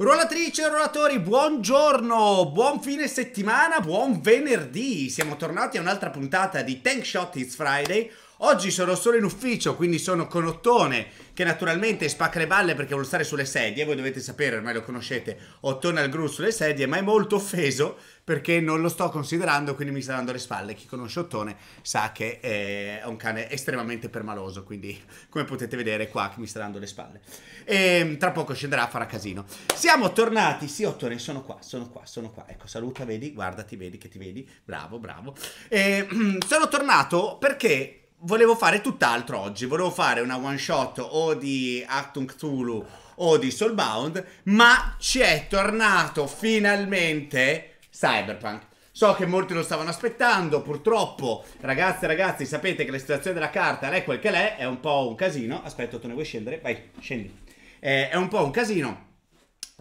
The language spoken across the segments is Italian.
Rolatrici e rolatori, buongiorno, buon fine settimana, buon venerdì. Siamo tornati a un'altra puntata di Tank Shot It's Friday. Oggi sono solo in ufficio, quindi sono con Ottone, che naturalmente spacca le balle perché vuole stare sulle sedie. Voi dovete sapere, ormai lo conoscete, Ottone al gru sulle sedie, ma è molto offeso perché non lo sto considerando, quindi mi sta dando le spalle. Chi conosce Ottone sa che è un cane estremamente permaloso, quindi come potete vedere qua che mi sta dando le spalle. E ehm, tra poco scenderà, a farà casino. Siamo tornati, sì Ottone, sono qua, sono qua, sono qua. Ecco, saluta, vedi, guarda, ti vedi che ti vedi, bravo, bravo. E, ehm, sono tornato perché volevo fare tutt'altro oggi. Volevo fare una one shot o di Actum Cthulhu o di Soulbound, ma ci è tornato finalmente Cyberpunk. So che molti lo stavano aspettando, purtroppo, ragazze e ragazzi, sapete che la situazione della carta è quel che l'è, è un po' un casino. Aspetta, tu ne vuoi scendere? Vai, scendi. Eh, è un po' un casino.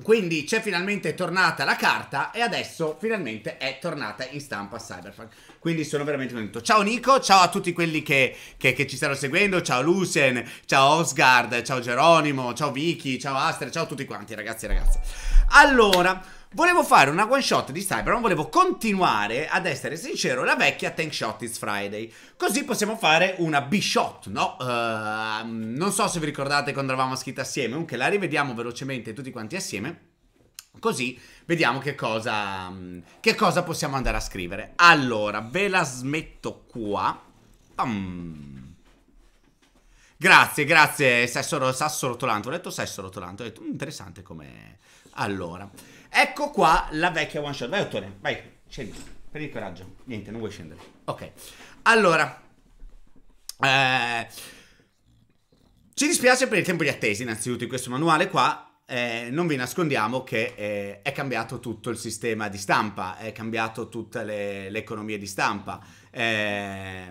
Quindi c'è finalmente tornata la carta e adesso finalmente è tornata in stampa Cyberpunk. Quindi sono veramente contento. Ciao Nico, ciao a tutti quelli che, che, che ci stanno seguendo. Ciao Lucien, ciao Osgard, ciao Geronimo, ciao Vicky, ciao Aster, ciao a tutti quanti ragazzi e ragazze. Allora... Volevo fare una one shot di Cyber, ma volevo continuare, ad essere sincero, la vecchia Tank Shot is Friday. Così possiamo fare una B-shot, no? Uh, non so se vi ricordate quando eravamo scritti assieme, comunque la rivediamo velocemente tutti quanti assieme. Così vediamo che cosa, mm, che cosa possiamo andare a scrivere. Allora, ve la smetto qua. Pam. Grazie, grazie, Sesso, Sasso Rotolante. Ho detto Sesso Rotolante, ho detto interessante come... Allora, ecco qua la vecchia one shot. Vai Ottone, vai, scendi, prendi il coraggio. Niente, non vuoi scendere. Ok, allora... Eh, ci dispiace per il tempo di attesa innanzitutto in questo manuale qua eh, non vi nascondiamo che eh, è cambiato tutto il sistema di stampa, è cambiato tutte le, le economie di stampa. Eh,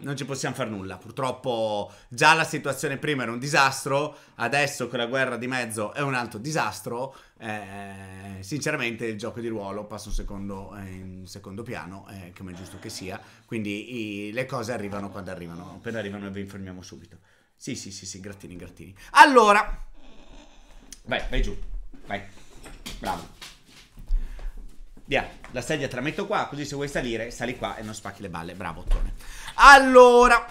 non ci possiamo fare nulla. Purtroppo già la situazione prima era un disastro, adesso con la guerra di mezzo è un altro disastro. Eh, sinceramente il gioco di ruolo passa un secondo, eh, in secondo piano, eh, come è giusto che sia. Quindi i, le cose arrivano quando arrivano. Appena arrivano vi informiamo subito. Sì, sì, sì, sì, grattini, grattini. Allora... Vai, vai giù. Vai. Bravo. Via, la sedia te la metto qua, così se vuoi salire, sali qua e non spacchi le balle. Bravo, Ottone. Allora,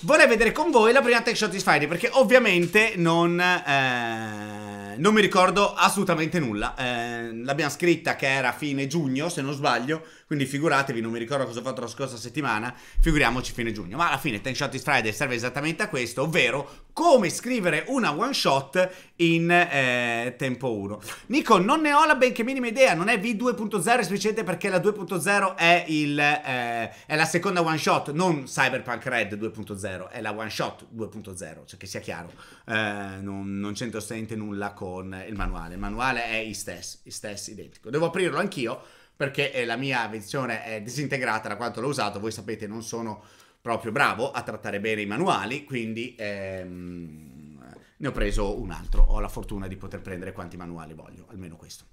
vorrei vedere con voi la prima tech shot di perché ovviamente non... Eh eh, non mi ricordo assolutamente nulla. Eh, l'abbiamo scritta che era fine giugno, se non sbaglio. Quindi figuratevi, non mi ricordo cosa ho fatto la scorsa settimana. Figuriamoci fine giugno. Ma alla fine, Ten Shot is Friday serve esattamente a questo, ovvero come scrivere una one shot in eh, tempo 1. Nico, non ne ho la benché minima idea. Non è V2.0 esplicitamente perché la 2.0 è, il, eh, è la seconda one shot, non Cyberpunk Red 2.0, è la one shot 2.0. Cioè, che sia chiaro, eh, non, non c'entra assolutamente nulla con il manuale. Il manuale è i stessi, il identico. Devo aprirlo anch'io perché eh, la mia versione è disintegrata da quanto l'ho usato. Voi sapete, non sono proprio bravo a trattare bene i manuali, quindi ehm, ne ho preso un altro. Ho la fortuna di poter prendere quanti manuali voglio, almeno questo.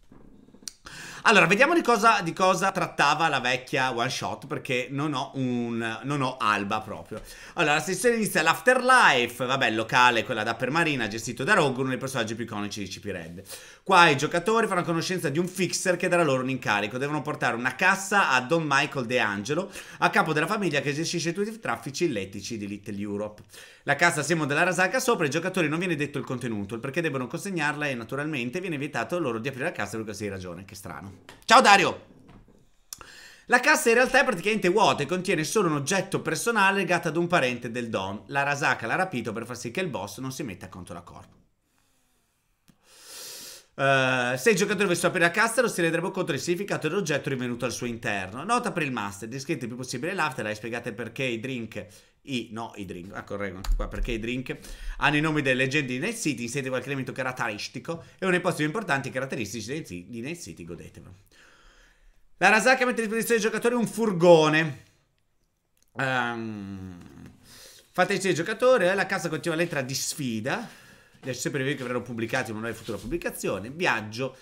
Allora, vediamo di cosa, di cosa, trattava la vecchia one shot, perché non ho, un, non ho alba proprio. Allora, la sessione inizia l'Afterlife, vabbè, locale, quella da Permarina, gestito da Rogue, uno dei personaggi più iconici di CP Red. Qua i giocatori faranno conoscenza di un fixer che darà loro un incarico. Devono portare una cassa a Don Michael De Angelo, a capo della famiglia che gestisce tutti i traffici illettici di Little Europe. La cassa Simon della Rasaka sopra ai giocatori non viene detto il contenuto, il perché debbono consegnarla e naturalmente viene vietato loro di aprire la cassa per qualsiasi ragione. Che strano. Ciao Dario! La cassa in realtà è praticamente vuota e contiene solo un oggetto personale legato ad un parente del Don. La Rasaka l'ha rapito per far sì che il boss non si metta contro la corpo. Uh, eh, se il giocatore dovesse aprire la cassa, lo si renderebbe conto del significato dell'oggetto rinvenuto al suo interno. Nota per il master, descritte il più possibile l'after, hai spiegato il perché i drink i, no, i drink, ah, correggo anche qua perché i drink hanno i nomi delle leggende di Night City, inserite qualche elemento caratteristico e uno dei posti più importanti e caratteristici di Night City, godetevelo. La Rasaka mette a disposizione dei giocatori un furgone. Um, ehm, fate il giocatore, la casa continua una lettera di sfida, gli accessori che verranno pubblicati in una nuova futura pubblicazione, viaggio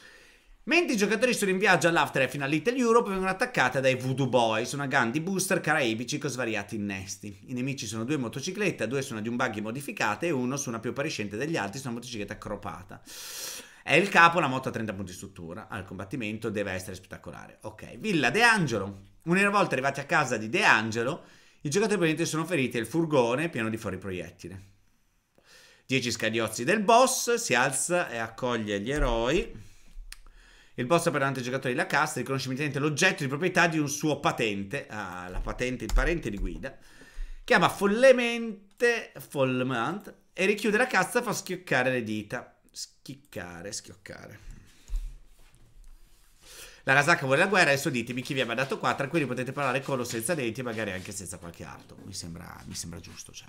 Mentre i giocatori sono in viaggio all'After e fino a Little Europe vengono attaccate dai Voodoo Boys, una gang di booster caraibici con svariati innesti. I nemici sono due motociclette, due sono di un buggy modificate e uno su una più appariscente degli altri su una motocicletta accropata. È il capo, la moto a 30 punti struttura. Al combattimento deve essere spettacolare. Ok, Villa De Angelo. Una volta arrivati a casa di De Angelo, i giocatori presenti sono feriti e il furgone è pieno di fuori proiettile. 10 scagliozzi del boss, si alza e accoglie gli eroi. Il boss per giocatore della casta riconosce immediatamente l'oggetto di proprietà di un suo patente, ah, la patente, il parente di guida, chiama follemente Follement e richiude la cassa e fa schioccare le dita. Schiccare, schioccare. La Rasaka vuole la guerra, adesso ditemi chi vi ha mandato qua, tranquilli potete parlare con o senza denti, e magari anche senza qualche altro. Mi sembra, mi sembra giusto, cioè...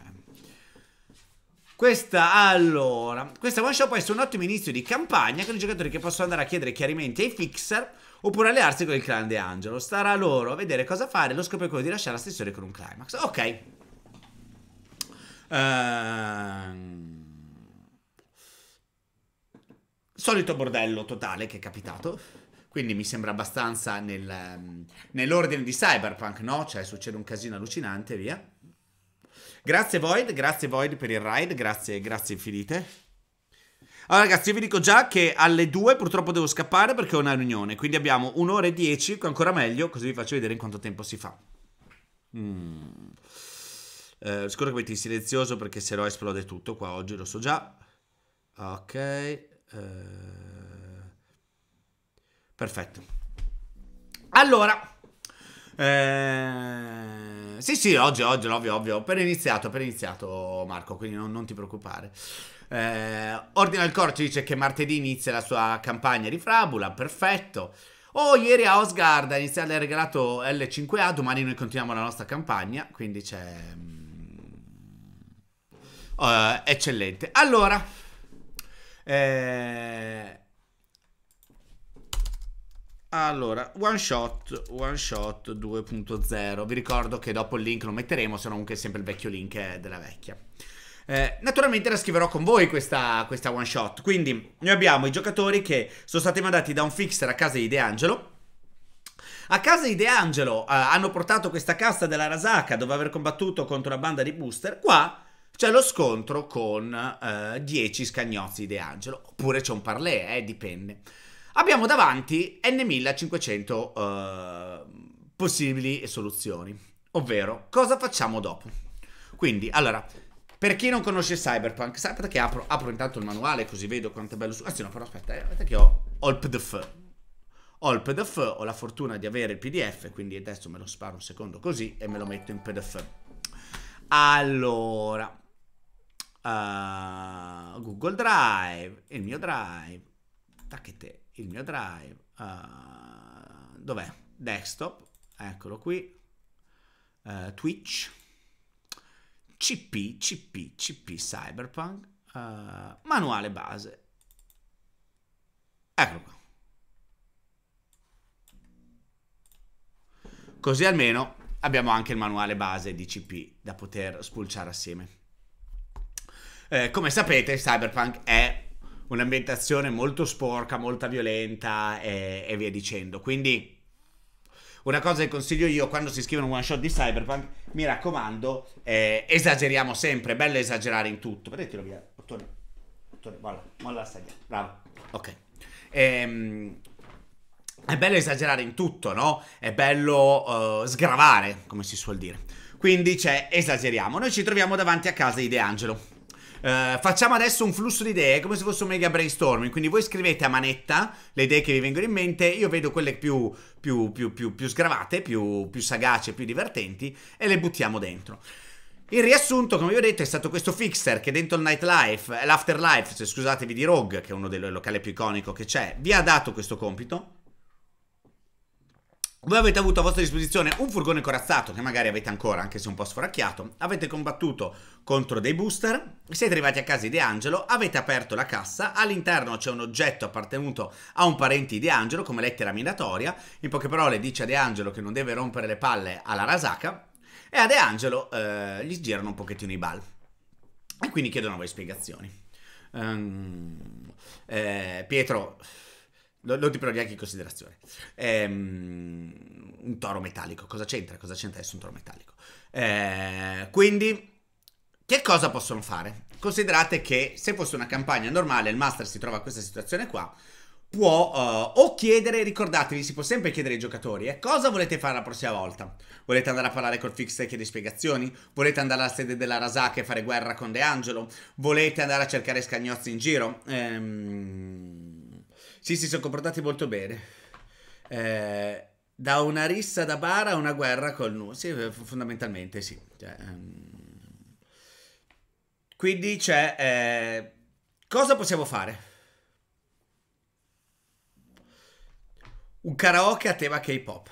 Questa, allora, questa one shot può essere un ottimo inizio di campagna con i giocatori che possono andare a chiedere chiarimenti ai fixer oppure allearsi con il clan De Angelo. Starà loro a vedere cosa fare, lo scopo è quello di lasciare la sessione con un climax. Ok. Ehm... Solito bordello totale che è capitato. Quindi mi sembra abbastanza nel, ehm, nell'ordine di Cyberpunk, no? Cioè succede un casino allucinante, via. Grazie Void, grazie Void per il ride, grazie, grazie infinite. Allora ragazzi, io vi dico già che alle 2 purtroppo devo scappare perché ho una riunione, quindi abbiamo un'ora e 10, ancora meglio, così vi faccio vedere in quanto tempo si fa. Mm. Eh, scusa che metti in silenzioso perché se no esplode tutto qua oggi, lo so già. Ok. Eh... Perfetto. Allora... Eh, sì, sì, oggi, oggi, ovvio, ovvio. Per iniziato, per iniziato, Marco, quindi non, non ti preoccupare. Eh, Ordine al Coro dice che martedì inizia la sua campagna di Frabula, perfetto. Oh, ieri a Osgarda ha iniziato, ha regalato L5A, domani noi continuiamo la nostra campagna, quindi c'è... Uh, eccellente. Allora... Eh, allora, one shot, one shot 2.0. Vi ricordo che dopo il link lo metteremo, se no comunque è sempre il vecchio link eh, della vecchia. Eh, naturalmente la scriverò con voi questa, questa one shot. Quindi noi abbiamo i giocatori che sono stati mandati da un fixer a casa di De Angelo. A casa di De Angelo eh, hanno portato questa cassa della Rasaka dove aver combattuto contro una banda di booster. Qua c'è lo scontro con eh, 10 scagnozzi di De Angelo. Oppure c'è un parlé, eh, dipende abbiamo davanti N1500 uh, eh, possibili soluzioni, ovvero cosa facciamo dopo. Quindi, allora, per chi non conosce Cyberpunk, sapete che apro, apro, intanto il manuale così vedo quanto è bello su... Anzi ah, no, però aspetta, eh, aspetta che ho, ho il pdf. Ho il pdf, ho la fortuna di avere il pdf, quindi adesso me lo sparo un secondo così e me lo metto in pdf. Allora, Uh, Google Drive, il mio Drive, tacchete, il mio drive, uh, dov'è? Desktop, eccolo qui, uh, Twitch, CP, CP, CP Cyberpunk, uh, manuale base, eccolo qua. Così almeno abbiamo anche il manuale base di CP da poter spulciare assieme. Eh, come sapete, Cyberpunk è un'ambientazione molto sporca, molto violenta e, e via dicendo. Quindi una cosa che consiglio io quando si scrive un one shot di Cyberpunk, mi raccomando, eh, esageriamo sempre, è bello esagerare in tutto. Prendetelo via, ottone, ottone, molla, molla la sedia, bravo, ok. Ehm, è bello esagerare in tutto, no? È bello uh, sgravare, come si suol dire. Quindi cioè, esageriamo. Noi ci troviamo davanti a casa di De Angelo. Uh, facciamo adesso un flusso di idee come se fosse un mega brainstorming. Quindi voi scrivete a manetta le idee che vi vengono in mente. Io vedo quelle più, più, più, più, più sgravate, più, più sagace, più divertenti e le buttiamo dentro. Il riassunto, come vi ho detto, è stato questo fixer che dentro il nightlife, l'afterlife, cioè, scusatevi di Rogue, che è uno dei locali più iconico che c'è, vi ha dato questo compito. Voi avete avuto a vostra disposizione un furgone corazzato, che magari avete ancora, anche se un po' sforacchiato, avete combattuto contro dei booster, siete arrivati a casa di De Angelo, avete aperto la cassa, all'interno c'è un oggetto appartenuto a un parente di De Angelo come lettera minatoria, in poche parole dice a De Angelo che non deve rompere le palle alla Rasaka, e a De Angelo eh, gli girano un pochettino i bal. E quindi chiedono a voi spiegazioni. Um, eh, Pietro non, non ti prendo neanche in considerazione. Ehm, un toro metallico, cosa c'entra? Cosa c'entra adesso un toro metallico? Ehm, quindi, che cosa possono fare? Considerate che se fosse una campagna normale, il master si trova in questa situazione qua, può uh, o chiedere, ricordatevi, si può sempre chiedere ai giocatori, eh, cosa volete fare la prossima volta? Volete andare a parlare col Fix e chiedere spiegazioni? Volete andare alla sede della Rasaka e fare guerra con De Angelo? Volete andare a cercare scagnozzi in giro? Ehm... Sì, si sono comportati molto bene. Eh, da una rissa da bara a una guerra col Nu. Sì, eh, fondamentalmente sì. Cioè, um... Quindi c'è... Eh... Cosa possiamo fare? Un karaoke a tema K-pop.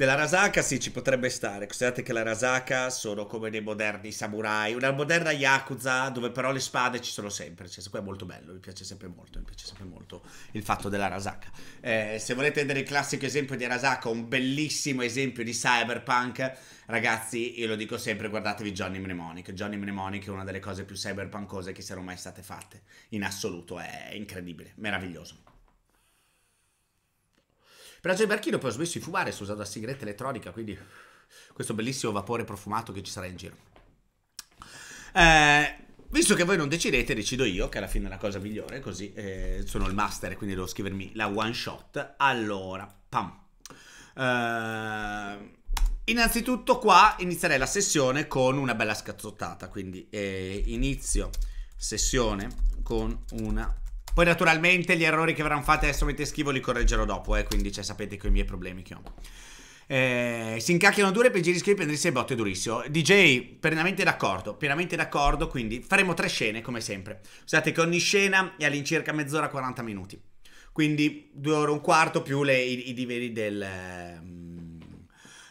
Nella Rasaka sì, ci potrebbe stare. Considerate che la Rasaka sono come dei moderni samurai, una moderna Yakuza dove però le spade ci sono sempre. Cioè, questo è molto bello, mi piace sempre molto, mi piace sempre molto il fatto della Rasaka. Eh, se volete vedere il classico esempio di Rasaka, un bellissimo esempio di cyberpunk, ragazzi, io lo dico sempre, guardatevi Johnny Mnemonic. Johnny Mnemonic è una delle cose più cyberpunkose che siano mai state fatte. In assoluto, è incredibile, meraviglioso. Per Angelo Barchino poi ho smesso di fumare, sto usato la sigaretta elettronica, quindi questo bellissimo vapore profumato che ci sarà in giro. Eh, visto che voi non decidete, decido io, che alla fine è la cosa migliore, così eh, sono il master, quindi devo scrivermi la one shot. Allora, pam. Eh, innanzitutto qua inizierei la sessione con una bella scazzottata, quindi eh, inizio sessione con una poi naturalmente gli errori che verranno fatti adesso mentre schivo li correggerò dopo, eh, quindi cioè, sapete che ho i miei problemi che ho. Eh, si incacchiano dure per rischiano di prendersi le botte durissimo. DJ, pienamente d'accordo, pienamente d'accordo, quindi faremo tre scene come sempre. Scusate che ogni scena è all'incirca mezz'ora 40 minuti. Quindi due ore e un quarto più le, i, i, diveri del... Um,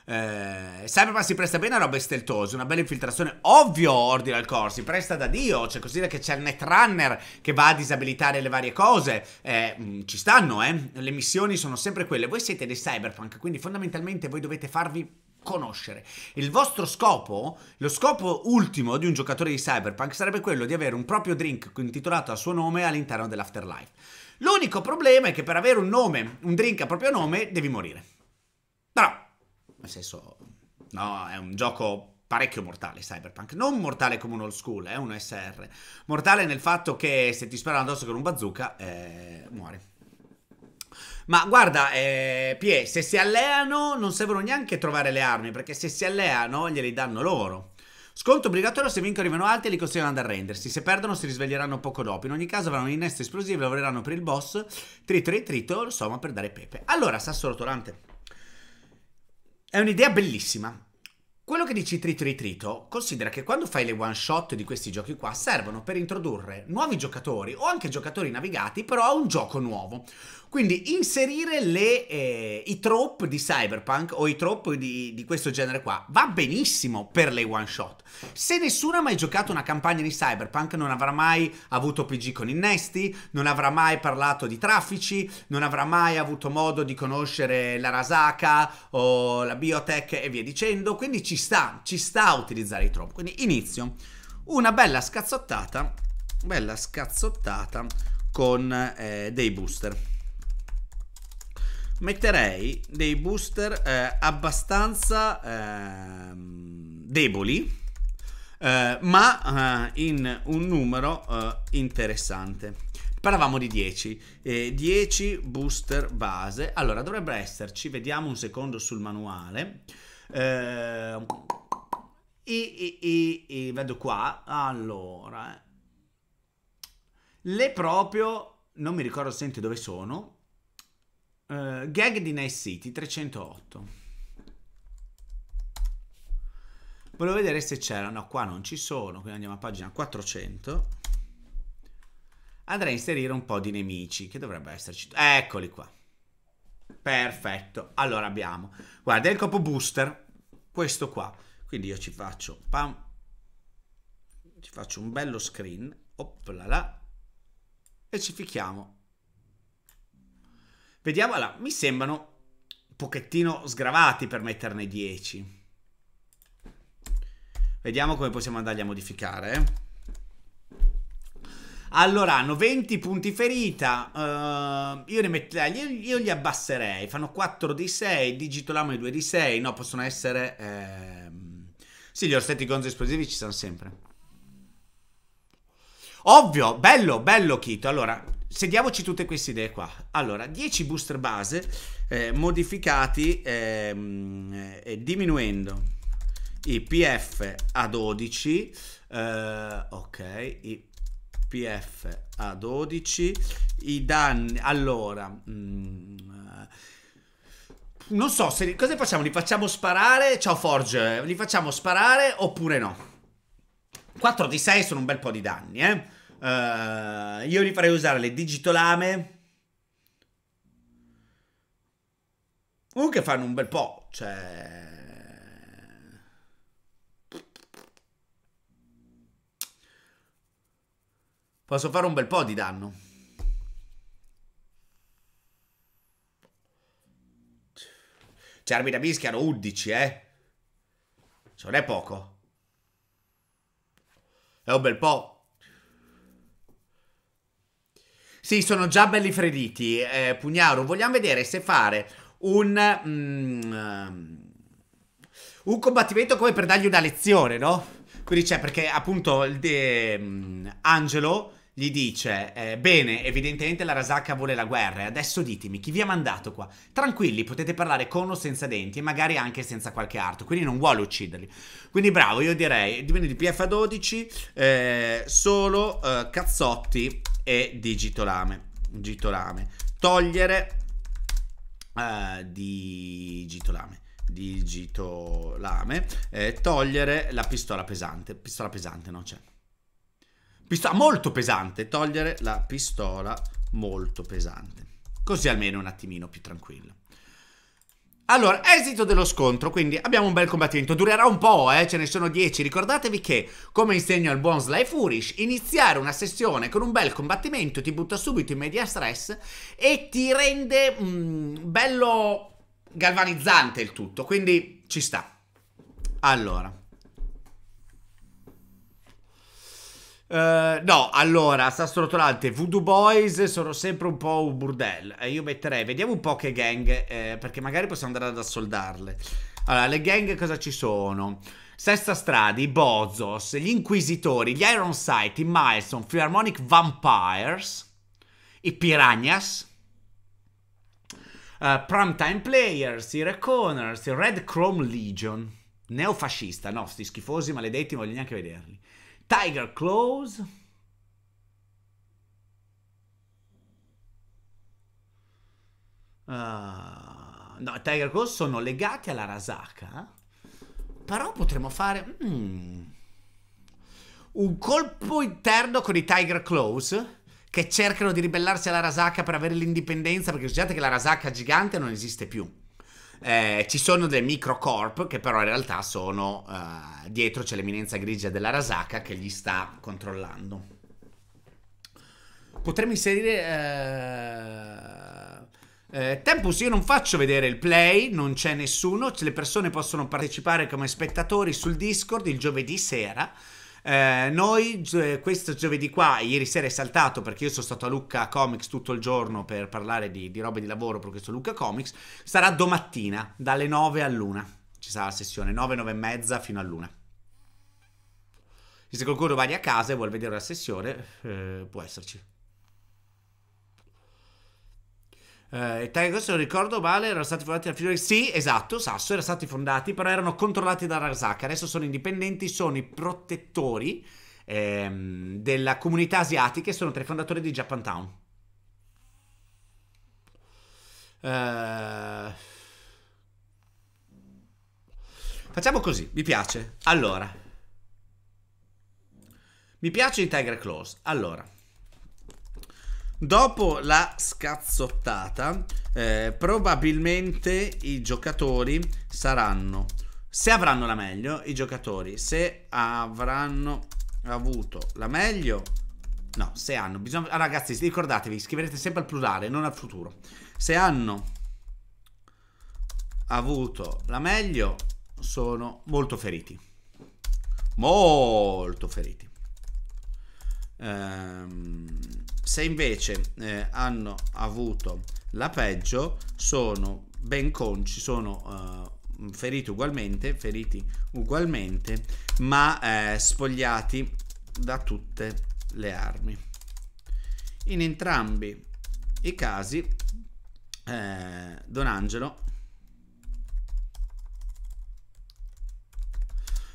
eh, Cyberpunk si presta bene a robe steltose, una bella infiltrazione. Ovvio, Ordinal Core si presta da Dio. Cioè, così che c'è il Netrunner che va a disabilitare le varie cose. Eh, mh, mm, ci stanno, eh. Le missioni sono sempre quelle. Voi siete dei Cyberpunk, quindi fondamentalmente voi dovete farvi conoscere. Il vostro scopo, lo scopo ultimo di un giocatore di Cyberpunk sarebbe quello di avere un proprio drink intitolato a suo nome all'interno dell'afterlife. L'unico problema è che per avere un nome, un drink a proprio nome, devi morire. Però nel senso, no, è un gioco parecchio mortale Cyberpunk, non mortale come un old school, è un SR, mortale nel fatto che se ti sparano addosso con un bazooka eh, muori. Ma guarda, eh, Pie, se si alleano non servono neanche trovare le armi, perché se si alleano gliele danno loro. Sconto obbligatorio se vincono arrivano alti e li consigliano ad arrendersi. Se perdono si risveglieranno poco dopo. In ogni caso avranno un innesto esplosivo e lavoreranno per il boss. Trito e ritrito, insomma, per dare pepe. Allora, Sasso Rotolante. È un'idea bellissima. Quello che dici Trito Ritrito considera che quando fai le one shot di questi giochi qua servono per introdurre nuovi giocatori o anche giocatori navigati però a un gioco nuovo. Quindi inserire le, eh, i trope di Cyberpunk o i trope di, di, questo genere qua va benissimo per le one shot. Se nessuno ha mai giocato una campagna di Cyberpunk non avrà mai avuto PG con innesti, non avrà mai parlato di traffici, non avrà mai avuto modo di conoscere la Rasaka o la Biotech e via dicendo, quindi ci sta, ci sta a utilizzare i trop. Quindi inizio una bella scazzottata, bella scazzottata con eh, dei booster. Metterei dei booster eh, abbastanza ehm, eh, deboli, ma eh, in un numero eh, interessante. Parlavamo di 10, 10 booster base. Allora dovrebbe esserci, vediamo un secondo sul manuale. Eh, e, e, e, vedo qua, allora, eh. le proprio, non mi ricordo senti dove sono, eh, gag di Nice City 308. Volevo vedere se c'erano, qua non ci sono, quindi andiamo a pagina 400. Andrei a inserire un po' di nemici, che dovrebbe esserci. Eccoli qua. Perfetto, allora abbiamo, guarda, il copo booster, questo qua, quindi io ci faccio, pam, ci faccio un bello screen, oplala, e ci fichiamo. Vediamo, allora, mi sembrano un pochettino sgravati per metterne 10. Vediamo come possiamo andarli a modificare, eh. Allora hanno 20 punti ferita. Uh, io, li metterei, io, io, li abbasserei. Fanno 4 di 6. i 2 di 6. No, possono essere. Ehm... Sì, gli orsetti gonzo esplosivi ci sono sempre. Ovvio, bello, bello Kito. Allora, sediamoci tutte queste idee qua. Allora, 10 booster base eh, modificati eh, eh, diminuendo i PF a 12. Eh, ok, i PF a 12. I danni... Allora... Mh, mm, eh, non so, se, cosa facciamo? Li facciamo sparare? Ciao Forge, li facciamo sparare oppure no? 4 di 6 sono un bel po' di danni, eh? Uh, io li farei usare le digitolame. Uh, comunque fanno un bel po', cioè... Posso fare un bel po' di danno. Cioè, armi da mischia hanno 11, eh. Cioè, non è poco. È un bel po'. Sì, sono già belli frediti. Eh, Pugnaro, vogliamo vedere se fare un... Mm, un combattimento come per dargli una lezione, no? Quindi c'è perché appunto de, um, Angelo gli dice, eh, bene, evidentemente la Rasaka vuole la guerra e adesso ditemi chi vi ha mandato qua. Tranquilli, potete parlare con o senza denti e magari anche senza qualche arto, quindi non vuole ucciderli. Quindi bravo, io direi, quindi PF a 12, eh, solo eh, cazzotti e digitolame. Digitolame. Togliere eh, digitolame digitolame eh, togliere la pistola pesante pistola pesante non c'è cioè Pistola molto pesante. Togliere la pistola molto pesante. Così almeno un attimino più tranquillo. Allora, esito dello scontro, quindi abbiamo un bel combattimento, durerà un po', eh, ce ne sono 10, ricordatevi che, come insegno al buon Sly Furish, iniziare una sessione con un bel combattimento ti butta subito in media stress e ti rende mh, mm, bello galvanizzante il tutto, quindi ci sta. Allora, Uh, no, allora, sta strotolante. Voodoo Boys sono sempre un po' un burdello. Eh, io metterei, vediamo un po' che gang, eh, perché magari possiamo andare ad assoldarle. Allora, le gang cosa ci sono? Sesta Strada, i Bozos, gli Inquisitori, gli Iron Sight, i Milestone, Philharmonic Vampires, i Piranhas, uh, Primetime Players, i Reconers, i Red Chrome Legion, neofascista, no, sti schifosi maledetti, non voglio neanche vederli. Tiger Claws. Uh, no, Tiger Claws sono legati alla Rasaka. Però potremmo fare... Mm, un colpo interno con i Tiger Claws che cercano di ribellarsi alla Rasaka per avere l'indipendenza, perché scusate che la Rasaka gigante non esiste più. Eh, ci sono dei microcorp che però in realtà sono eh, dietro c'è l'eminenza grigia della Rasaka che gli sta controllando. Potremmo inserire... Eh... eh Tempus, io non faccio vedere il play, non c'è nessuno, le persone possono partecipare come spettatori sul Discord il giovedì sera. Eh, noi questo giovedì qua, ieri sera è saltato perché io sono stato a Lucca Comics tutto il giorno per parlare di, di robe di lavoro per questo Lucca Comics, sarà domattina dalle 9 all'una. Ci sarà la sessione 9, 9 e mezza fino all'una. E se qualcuno va a casa e vuole vedere la sessione, eh, può esserci. Eh, Tiger, se non ricordo male, erano stati fondati da Fiori. Sì, esatto, Sasso erano stati fondati, però erano controllati da Razak. Adesso sono indipendenti, sono i protettori ehm, della comunità asiatica e sono tra i fondatori di Japantown. Eh... Facciamo così, mi piace. Allora, mi piace i Tiger Claws. Allora. Dopo la scazzottata, eh, probabilmente i giocatori saranno. Se avranno la meglio, i giocatori, se avranno avuto la meglio, no, se hanno bisogno. Ah, ragazzi, ricordatevi, scriverete sempre al plurale, non al futuro. Se hanno avuto la meglio, sono molto feriti. Molto feriti. Ehm, se invece eh, hanno avuto la peggio sono ben conci, sono eh, feriti ugualmente, feriti ugualmente, ma eh, spogliati da tutte le armi. In entrambi i casi eh, Don Angelo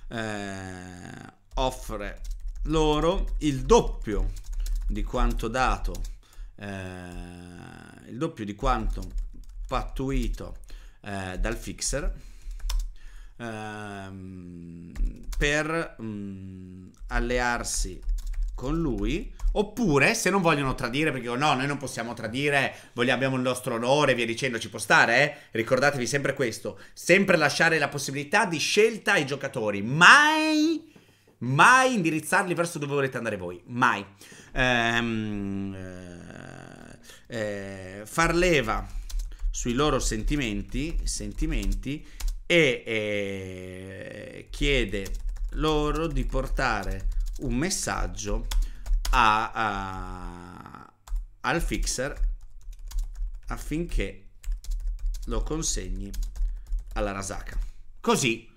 eh, offre loro il doppio di quanto dato, eh, il doppio di quanto pattuito eh, dal fixer eh, per mh, mm, allearsi con lui oppure se non vogliono tradire perché no noi non possiamo tradire vogliamo, abbiamo il nostro onore via dicendo ci può stare eh? ricordatevi sempre questo sempre lasciare la possibilità di scelta ai giocatori mai mai indirizzarli verso dove volete andare voi, mai. Ehm, eh, eh far leva sui loro sentimenti, sentimenti e eh, chiede loro di portare un messaggio a, a, al fixer affinché lo consegni alla Rasaka. Così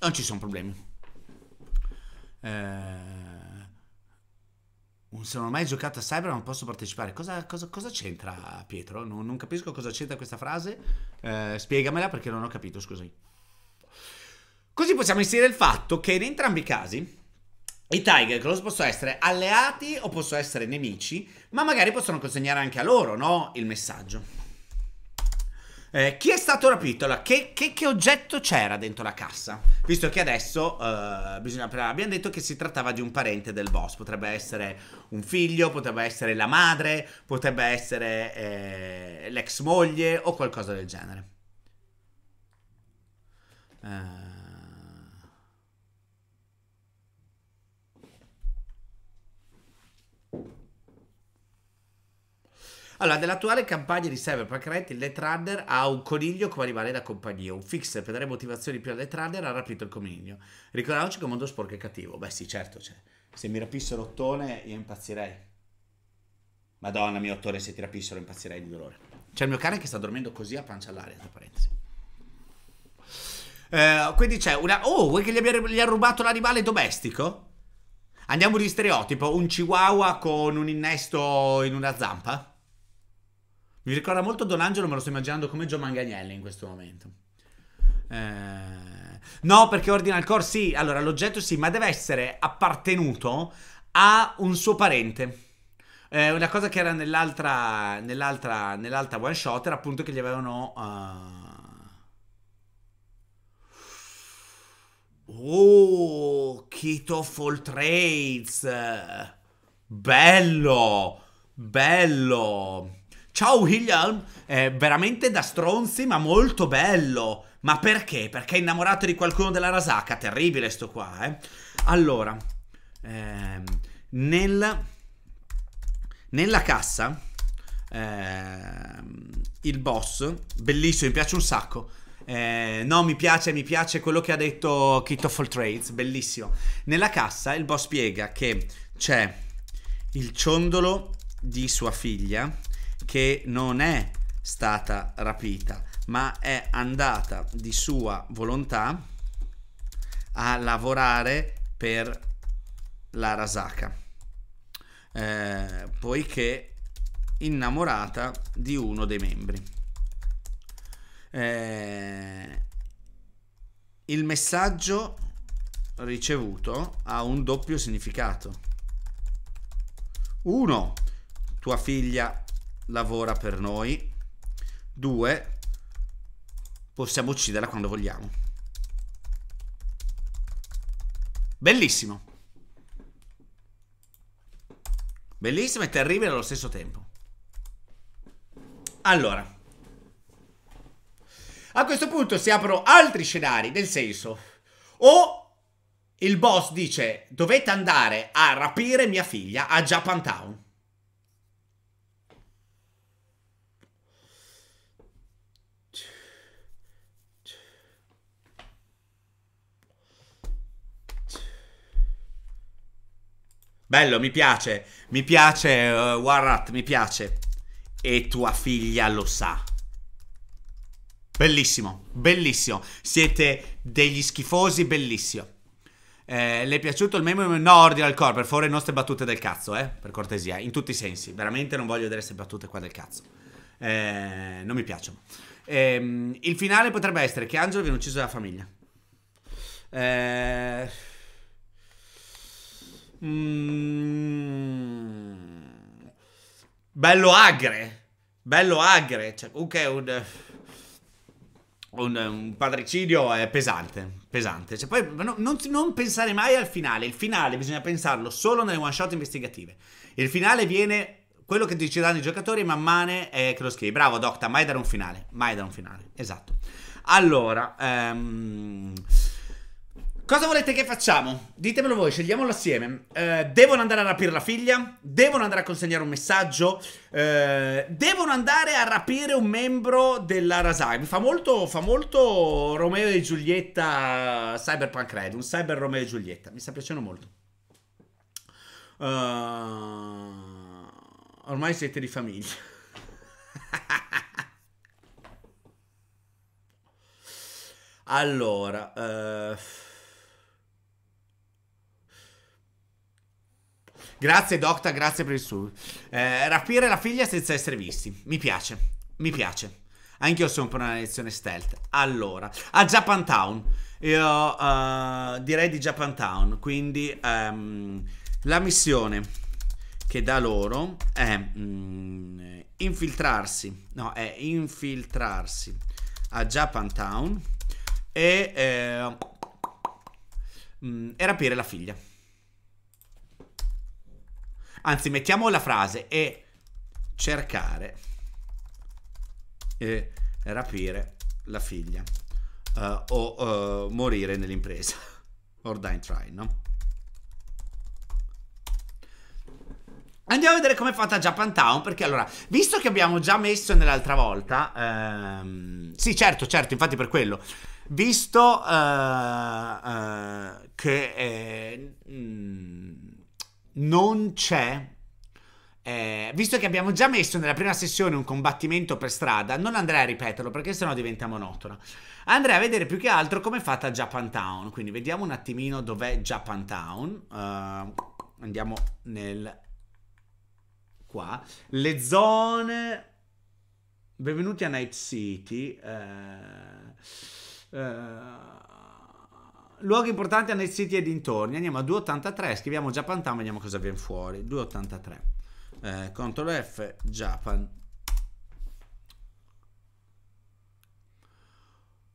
non ci sono problemi un eh, se non ho mai giocato a Cyber non posso partecipare. Cosa, cosa, cosa c'entra Pietro? Non, non, capisco cosa c'entra questa frase. Eh, spiegamela perché non ho capito, scusami. Così possiamo inserire il fatto che in entrambi i casi i Tiger Claws possono essere alleati o possono essere nemici, ma magari possono consegnare anche a loro, no? Il messaggio. Eh, chi è stato rapito? Allora, che, che, che, oggetto c'era dentro la cassa? Visto che adesso eh, bisogna, abbiamo detto che si trattava di un parente del boss. Potrebbe essere un figlio, potrebbe essere la madre, potrebbe essere eh, l'ex moglie o qualcosa del genere. Ehm. Allora, nell'attuale campagna di Cyberpunk Red, il Netrunner ha un coniglio come animale da compagnia. Un fix per dare motivazioni più al Netrunner ha rapito il coniglio. Ricordiamoci che il mondo sporco è cattivo. Beh, sì, certo, cioè. Se mi rapissero Ottone, io impazzirei. Madonna mia, Ottone, se ti rapissero, impazzirei di dolore. C'è il mio cane che sta dormendo così a pancia all'aria, tra parentesi. Eh, quindi c'è una. Oh, vuoi che gli, abbia... gli ha rubato l'animale domestico? Andiamo di stereotipo: un chihuahua con un innesto in una zampa? Mi ricorda molto Don Angelo, me lo sto immaginando come Gio Manganielli in questo momento. Eh... No, perché ordina il core sì, allora l'oggetto sì, ma deve essere appartenuto a un suo parente. Eh, una cosa che era nell'altra, nell'altra, nell'altra one shot era appunto che gli avevano... Uh... Oh, Keto Fall Trades. Bello, bello. Ciao William, è veramente da stronzi ma molto bello. Ma perché? Perché è innamorato di qualcuno della Rasaka? Terribile sto qua, eh. Allora, ehm, nel, nella cassa, ehm, il boss, bellissimo, mi piace un sacco. Eh, no, mi piace, mi piace quello che ha detto Kit of All Trades, bellissimo. Nella cassa il boss spiega che c'è il ciondolo di sua figlia che non è stata rapita, ma è andata di sua volontà a lavorare per la Rasaka, eh, poiché innamorata di uno dei membri. Eh, il messaggio ricevuto ha un doppio significato. Uno, tua figlia lavora per noi. Due, possiamo ucciderla quando vogliamo. Bellissimo. Bellissimo e terribile allo stesso tempo. Allora. A questo punto si aprono altri scenari, nel senso, o il boss dice dovete andare a rapire mia figlia a Japan Town. Bello, mi piace. Mi piace, uh, Warrat, mi piace. E tua figlia lo sa. Bellissimo, bellissimo. Siete degli schifosi, bellissimo. Eh, le è piaciuto il meme? No, ordine al core, per favore, non ste battute del cazzo, eh. Per cortesia, in tutti i sensi. Veramente non voglio vedere queste battute qua del cazzo. Eh, non mi piacciono. Eh, il finale potrebbe essere che Angelo viene ucciso dalla famiglia. Eh... Mm. Bello agre. Bello agre. Cioè, ok, un, un, un, patricidio è pesante. Pesante. Cioè, poi no, non, non, pensare mai al finale. Il finale bisogna pensarlo solo nelle one shot investigative. Il finale viene. Quello che decideranno i giocatori man mano è che lo scrivi. Bravo, Docta, mai dare un finale. Mai dare un finale. Esatto. Allora, ehm, Cosa volete che facciamo? Ditemelo voi, scegliamolo assieme. Eh, devono andare a rapire la figlia? Devono andare a consegnare un messaggio? Eh, devono andare a rapire un membro della Rasai? Mi fa molto, fa molto Romeo e Giulietta Cyberpunk Red, un cyber Romeo e Giulietta. Mi sta piacendo molto. Uh, ormai siete di famiglia. allora... Uh... Grazie Docta, grazie per il sub. Eh, rapire la figlia senza essere visti. Mi piace, mi piace. Anch'io sono per una lezione stealth. Allora, a Japantown. Io uh, direi di Japantown. Quindi um, la missione che dà loro è mm, infiltrarsi. No, è infiltrarsi a Japantown e, eh, mm, e rapire la figlia. Anzi, mettiamo la frase e cercare e rapire la figlia uh, o uh, morire nell'impresa. Or die try, no? Andiamo a vedere come è fatta Japan Town perché allora, visto che abbiamo già messo nell'altra volta, ehm, sì certo, certo, infatti per quello, visto eh, eh, che eh, mh, mm, non c'è. Eh, visto che abbiamo già messo nella prima sessione un combattimento per strada, non andrei a ripeterlo perché sennò diventa monotono. Andrei a vedere più che altro come è fatta Japantown. Quindi vediamo un attimino dov'è Japantown. Uh, eh, andiamo nel. qua. Le zone. Benvenuti a Night City. Uh, uh luoghi importanti nei siti e dintorni. Andiamo a 283, scriviamo Japan Town, vediamo cosa viene fuori. 283. Eh, Ctrl F, Japan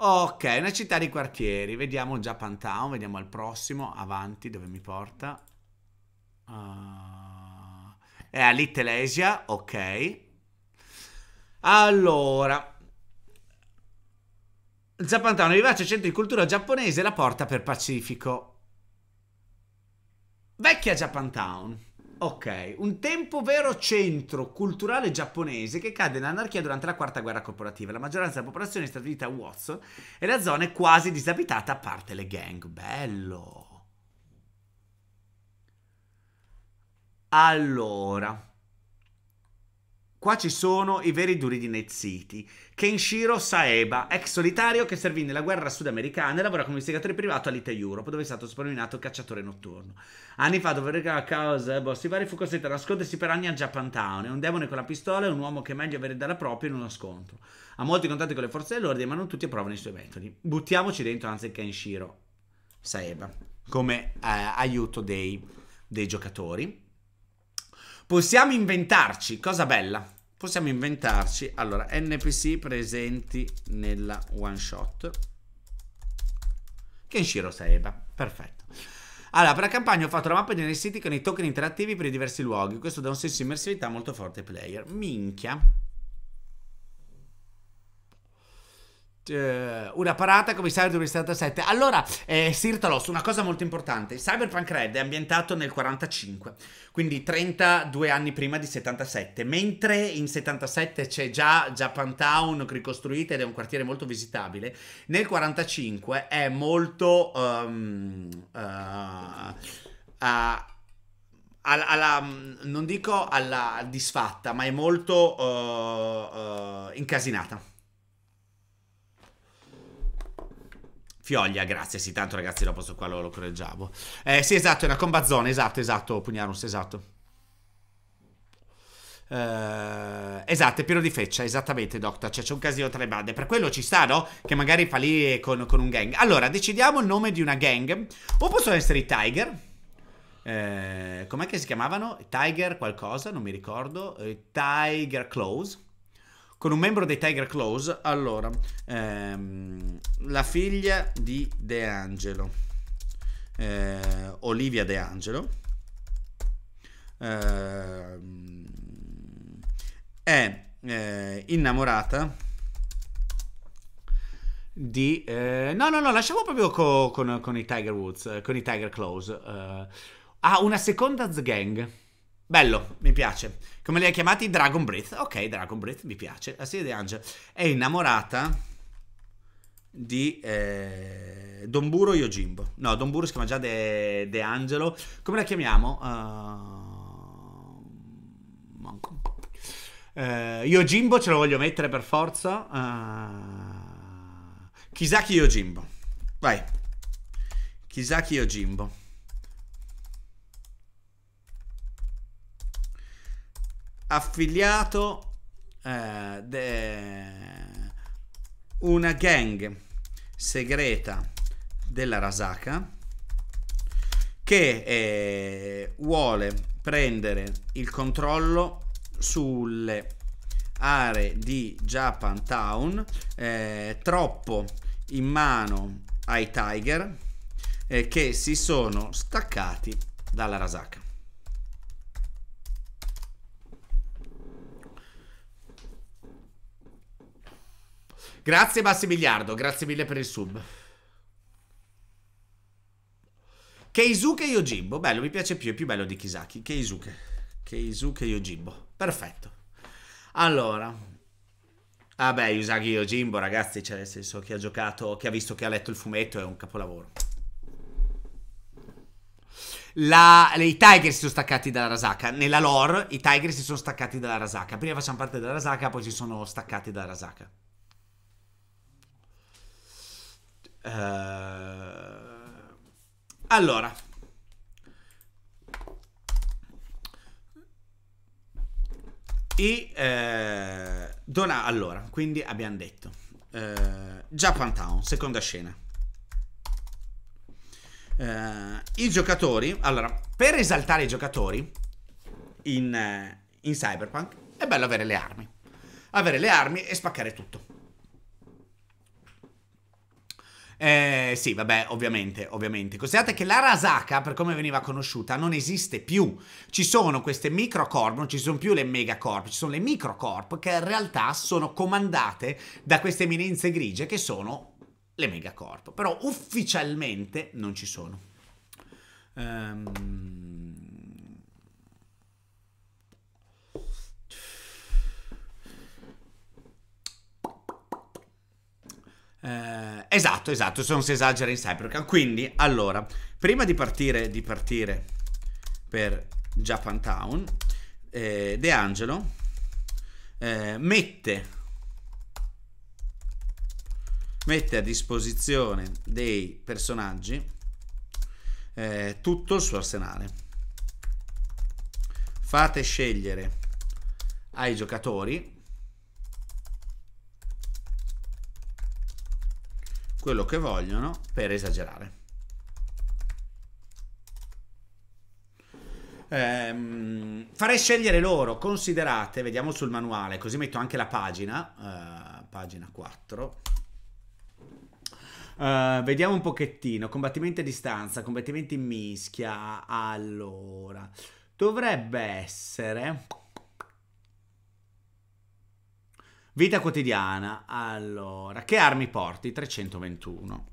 Ok, una città di quartieri. Vediamo Japan Town, vediamo al prossimo, avanti, dove mi porta. Uh, è a Little Asia, ok. Allora, il Zappantano, vivace centro di cultura giapponese, la porta per Pacifico. Vecchia Japantown. Ok, un tempo vero centro culturale giapponese che cade in anarchia durante la quarta guerra corporativa. La maggioranza della popolazione è stabilita a Watson e la zona è quasi disabitata a parte le gang. Bello. Allora, Qua ci sono i veri duri di Net City. Kenshiro Saeba, ex solitario che servì nella guerra sudamericana e lavora come investigatore privato all'Ite Europe, dove è stato soprannominato cacciatore notturno. Anni fa, dove a causa eh, boss vari, fu costretto a nascondersi per anni a Japan Town. È un demone con la pistola e un uomo che è meglio avere dalla propria in uno scontro. Ha molti contatti con le forze dell'ordine, ma non tutti approvano i suoi metodi. Buttiamoci dentro, anzi, Kenshiro Saeba, come eh, aiuto dei, dei giocatori. Possiamo inventarci, cosa bella. Possiamo inventarci, allora, NPC presenti nella one shot. Kenshiro Saeba, perfetto. Allora, per la campagna ho fatto la mappa di Night City con i token interattivi per i diversi luoghi. Questo dà un senso di immersività molto forte ai player. Minchia. eh, una parata come Cyberpunk 2077. Allora, eh, Sirtalos, una cosa molto importante. Cyberpunk Red è ambientato nel 45, quindi 32 anni prima di 77, mentre in 77 c'è già Japan Town ricostruita ed è un quartiere molto visitabile, nel 45 è molto... Um, ehm, uh, uh, eh, alla, alla, non dico alla disfatta, ma è molto uh, uh, incasinata. Fioglia, grazie, sì, tanto ragazzi dopo sto qua lo, lo correggiavo. Eh, sì, esatto, è una combat zone, esatto, esatto, Pugnarus, esatto. Eh, esatto, è pieno di feccia, esattamente, Doctor. Cioè, c'è un casino tra le bande. Per quello ci sta, no? Che magari fa lì con, con un gang. Allora, decidiamo il nome di una gang. O possono essere i Tiger. Eh, com'è che si chiamavano? Tiger qualcosa, non mi ricordo. Eh, Tiger Close con un membro dei Tiger Claws. Allora, ehm, la figlia di De Angelo, eh, Olivia De Angelo, eh, è eh, innamorata di... Eh, no, no, no, lasciamo proprio co- con, con, i Tiger Woods, eh, con i Tiger Claws. Eh. ha una seconda The Gang Bello, mi piace. Come li hai chiamati? Dragon Breath. Ok, Dragon Breath, mi piace. La serie di Angel è innamorata di eh, Donburo Yojimbo. No, Donburo si chiama già De, De Angelo. Come la chiamiamo? Uh... uh Yojimbo ce lo voglio mettere per forza. Uh... Kisaki Yojimbo. Vai. Kisaki Yojimbo. affiliato eh, de... una gang segreta della Rasaka che eh, vuole prendere il controllo sulle aree di Japan Town eh, troppo in mano ai Tiger eh, che si sono staccati dalla Rasaka. Grazie Massimiliardo, grazie mille per il sub. Keisuke Yojimbo, bello, mi piace più, è più bello di Kisaki. Keisuke, Keisuke Yojimbo, perfetto. Allora, vabbè, ah Yusagi Yojimbo, ragazzi, cioè nel senso che ha giocato, che ha visto, che ha letto il fumetto, è un capolavoro. La, I Tiger si sono staccati dalla Rasaka. Nella lore, i Tiger si sono staccati dalla Rasaka. Prima facciamo parte della Rasaka, poi si sono staccati dalla Rasaka. Uh, allora, E eh, Dona, allora, quindi abbiamo detto eh, Japan Town, seconda scena. Eh, I giocatori, allora, per esaltare i giocatori in, eh, in Cyberpunk è bello avere le armi. Avere le armi e spaccare tutto. Eh, sì, vabbè, ovviamente, ovviamente. Considerate che la Rasaka, per come veniva conosciuta, non esiste più. Ci sono queste microcorp, non ci sono più le megacorp, ci sono le microcorp che in realtà sono comandate da queste eminenze grigie che sono le megacorp. Però ufficialmente non ci sono. Ehm... Um... Eh, esatto, esatto, se non si esagera in Cyberpunk. Quindi, allora, prima di partire, di partire per Japantown, eh, De Angelo eh, mette, mette a disposizione dei personaggi eh, tutto il suo arsenale. Fate scegliere ai giocatori quello che vogliono per esagerare. Ehm, farei scegliere loro, considerate, vediamo sul manuale, così metto anche la pagina, eh, pagina 4. Uh, eh, vediamo un pochettino. Combattimenti a distanza, combattimenti in mischia. Allora, dovrebbe essere Vita quotidiana. Allora, che armi porti? 321.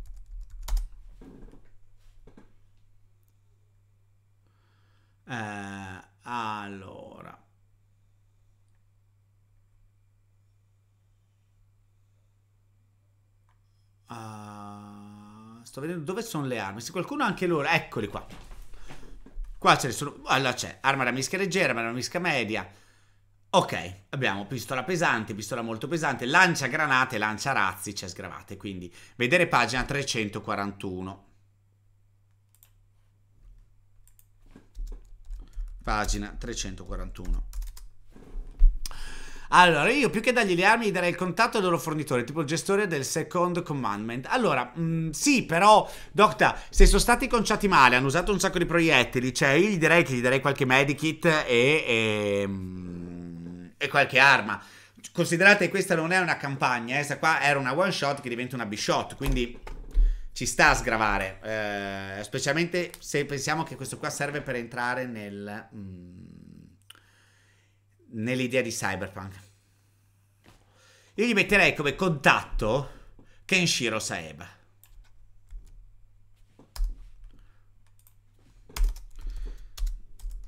Eh, allora. Uh, sto vedendo dove sono le armi. Se qualcuno ha anche loro, eccoli qua. Qua ce ne sono. Allora c'è arma da mischia leggera, arma da mischia media Ok, abbiamo pistola pesante, pistola molto pesante, lancia granate, lancia razzi, c'è sgravate, quindi vedere pagina 341. Pagina 341. Allora, io più che dargli le armi gli darei il contatto al loro fornitore, tipo il gestore del second commandment. Allora, mh, mm, sì, però, Docta, se sono stati conciati male, hanno usato un sacco di proiettili, cioè io gli direi che gli darei qualche medikit e... e ehm, mh, e qualche arma. Considerate che questa non è una campagna, eh, questa qua era una one shot che diventa una B-shot, quindi ci sta a sgravare, eh, specialmente se pensiamo che questo qua serve per entrare nel, mm, nell'idea di Cyberpunk. Io gli metterei come contatto Kenshiro Saeba.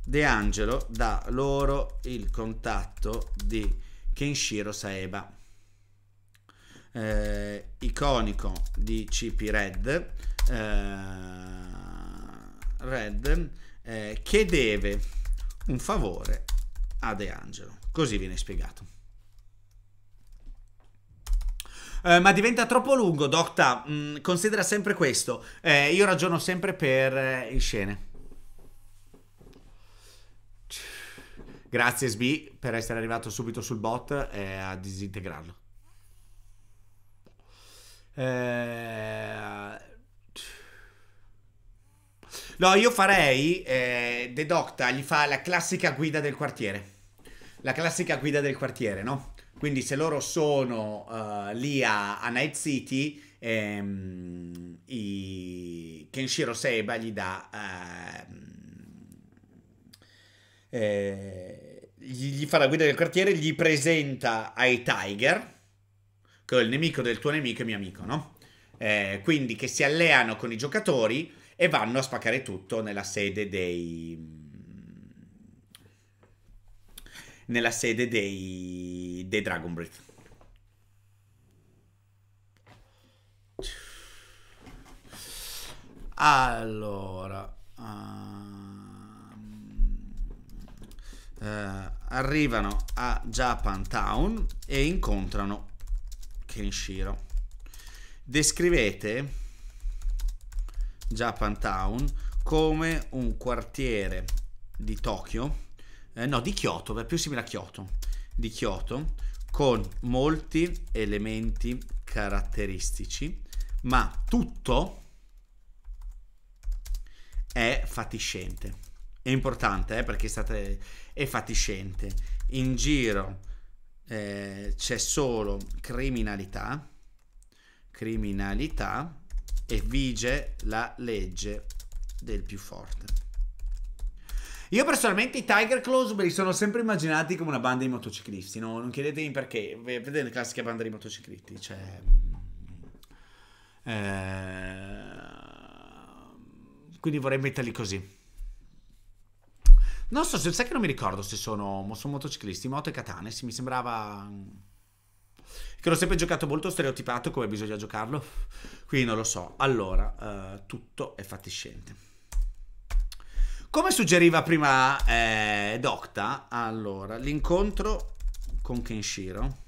De Angelo dà loro il contatto di Kenshiro Saeba, eh, iconico di CP Red, eh, Red eh, che deve un favore a De Angelo. Così viene spiegato. Eh, ma diventa troppo lungo, Docta. Mh, mm, considera sempre questo. Eh, io ragiono sempre per eh, in scene. Grazie SB per essere arrivato subito sul bot e a disintegrarlo. Eh... No, io farei eh, The Docta gli fa la classica guida del quartiere. La classica guida del quartiere, no? Quindi se loro sono uh, lì a, a, Night City, ehm, i... Kenshiro Seba gli dà... Ehm, eh, gli fa la guida del quartiere, gli presenta ai Tiger, che è il nemico del tuo nemico e mio amico, no? Eh, quindi che si alleano con i giocatori e vanno a spaccare tutto nella sede dei... Mm, nella sede dei, dei Dragon Breath. Allora... Uh eh, arrivano a Japantown e incontrano Kenshiro. Descrivete Japantown come un quartiere di Tokyo, eh, no di Kyoto, è più simile a Kyoto, di Kyoto con molti elementi caratteristici, ma tutto è fatiscente. È importante eh, perché state, e fatiscente. In giro eh, c'è solo criminalità, criminalità e vige la legge del più forte. Io personalmente i Tiger Claws me li sono sempre immaginati come una banda di motociclisti, no? non chiedetemi perché, vedete le classiche bande di motociclisti, cioè... Mm, eh... Quindi vorrei metterli così. Non so, sai che non mi ricordo se sono, sono motociclisti, moto e katane, sì, mi sembrava... Mm, che l'ho sempre giocato molto stereotipato come bisogna giocarlo, quindi non lo so. Allora, eh, tutto è fatiscente. Come suggeriva prima eh, Docta, allora, l'incontro con Kenshiro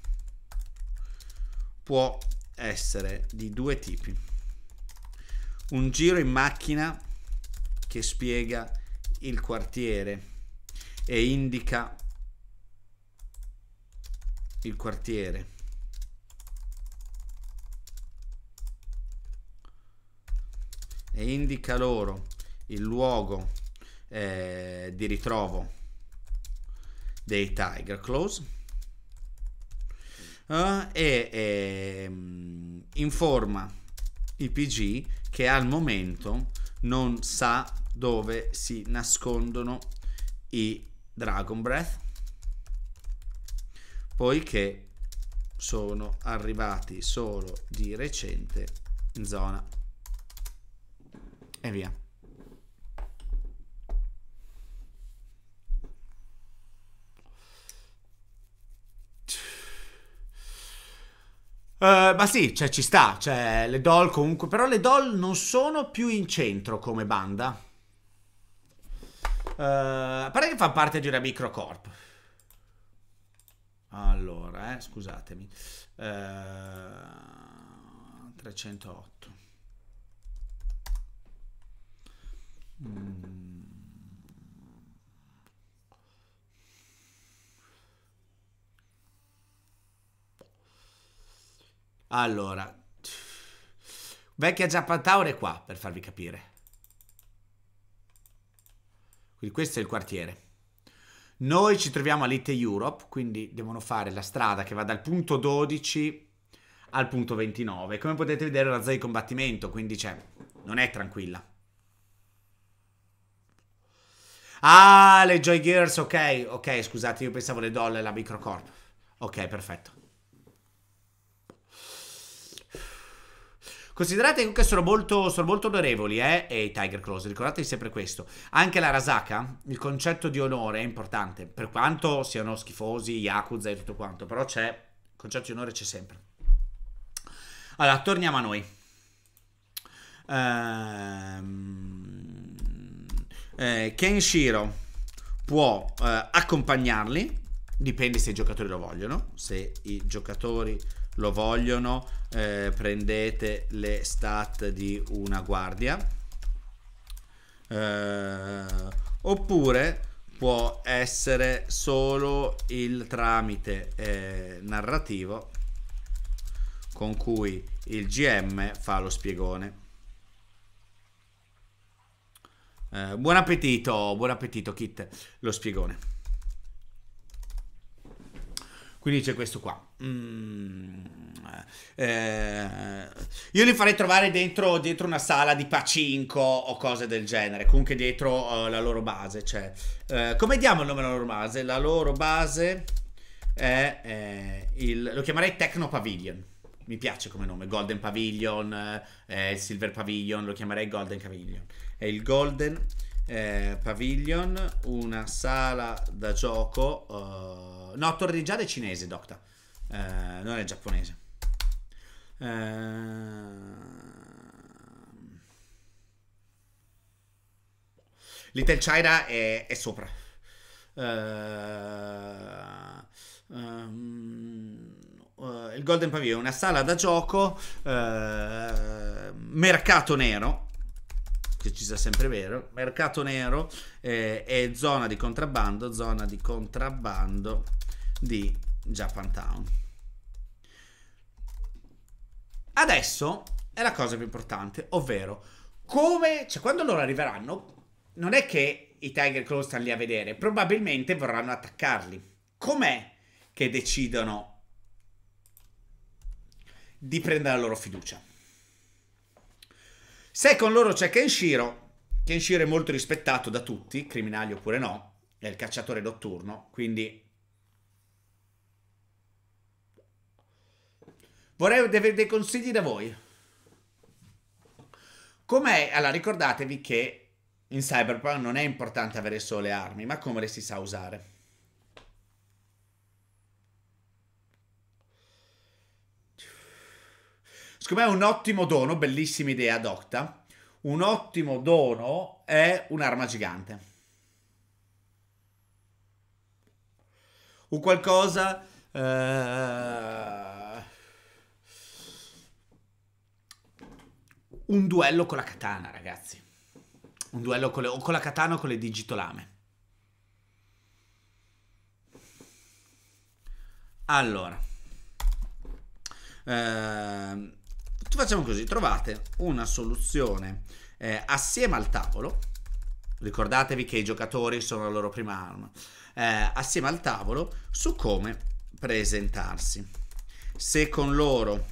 può essere di due tipi. Un giro in macchina che spiega il quartiere e indica il quartiere. E indica loro il luogo eh, di ritrovo dei Tiger Claws uh, e, e ehm, informa i PG che al momento non sa dove si nascondono i Dragon Breath, poiché sono arrivati solo di recente in zona. E via. Uh, ma sì, cioè, ci sta, cioè, le doll comunque, però le doll non sono più in centro come banda. Uh, pare che fa parte di una microcorp. Allora, eh, scusatemi. Uh, eh, 308. Mm. Allora, vecchia Japan Tower è qua per farvi capire. Quindi questo è il quartiere. Noi ci troviamo all'IT Europe, quindi devono fare la strada che va dal punto 12 al punto 29. Come potete vedere la zona di combattimento, quindi c'è, non è tranquilla. Ah, le Joy Gears, ok, ok, scusate, io pensavo le doll e la Microcorp. Ok, perfetto. Considerate che sono molto, sono molto onorevoli, eh, e i Tiger Claws, ricordatevi sempre questo. Anche la Rasaka, il concetto di onore è importante, per quanto siano schifosi, Yakuza e tutto quanto, però c'è, il concetto di onore c'è sempre. Allora, torniamo a noi. Ehm, eh, Kenshiro può eh, accompagnarli, dipende se i giocatori lo vogliono, se i giocatori lo vogliono eh, prendete le stat di una guardia eh, oppure può essere solo il tramite eh, narrativo con cui il GM fa lo spiegone. Eh, buon appetito, buon appetito Kit, lo spiegone. Quindi c'è questo qua. Mm, eh, io li farei trovare dentro, dentro, una sala di pacinco o cose del genere. Comunque dietro uh, la loro base. Cioè, uh, come diamo il nome alla loro base? La loro base è, è eh, il, lo chiamerei Techno Pavilion. Mi piace come nome, Golden Pavilion, eh, Silver Pavilion, lo chiamerei Golden Pavilion. È il Golden eh, Pavilion, una sala da gioco. Uh, no, Torre di Giade cinese, Doctor. Eh, non è giapponese. Eh, Little China è, è sopra. Uh, um, il Golden Pavilion è una sala da gioco, uh, mercato nero, che ci sia sempre vero, mercato nero eh, è zona di contrabbando, zona di contrabbando di Japantown. Adesso è la cosa più importante, ovvero come, cioè quando loro arriveranno, non è che i Tiger Claw stanno lì a vedere, probabilmente vorranno attaccarli. Com'è che decidono di prendere la loro fiducia? Se con loro c'è Kenshiro, Kenshiro è molto rispettato da tutti, criminali oppure no, è il cacciatore notturno, quindi Vorrei avere dei consigli da voi. Com'è? Allora, ricordatevi che in Cyberpunk non è importante avere solo le armi, ma come le si sa usare. Secondo me è un ottimo dono, bellissima idea Docta. Un ottimo dono è un'arma gigante. Un qualcosa... Uh un duello con la katana, ragazzi. Un duello con le, o con la katana o con le digitolame. Allora, ehm, facciamo così, trovate una soluzione eh, assieme al tavolo, ricordatevi che i giocatori sono la loro prima arma, eh, assieme al tavolo su come presentarsi. Se con loro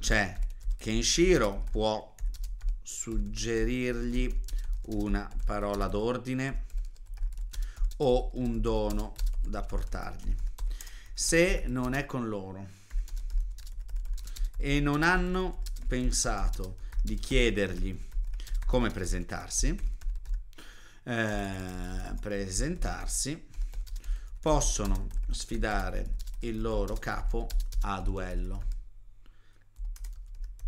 c'è Kenshiro può suggerirgli una parola d'ordine o un dono da portargli. Se non è con loro e non hanno pensato di chiedergli come presentarsi, eh, presentarsi, possono sfidare il loro capo a duello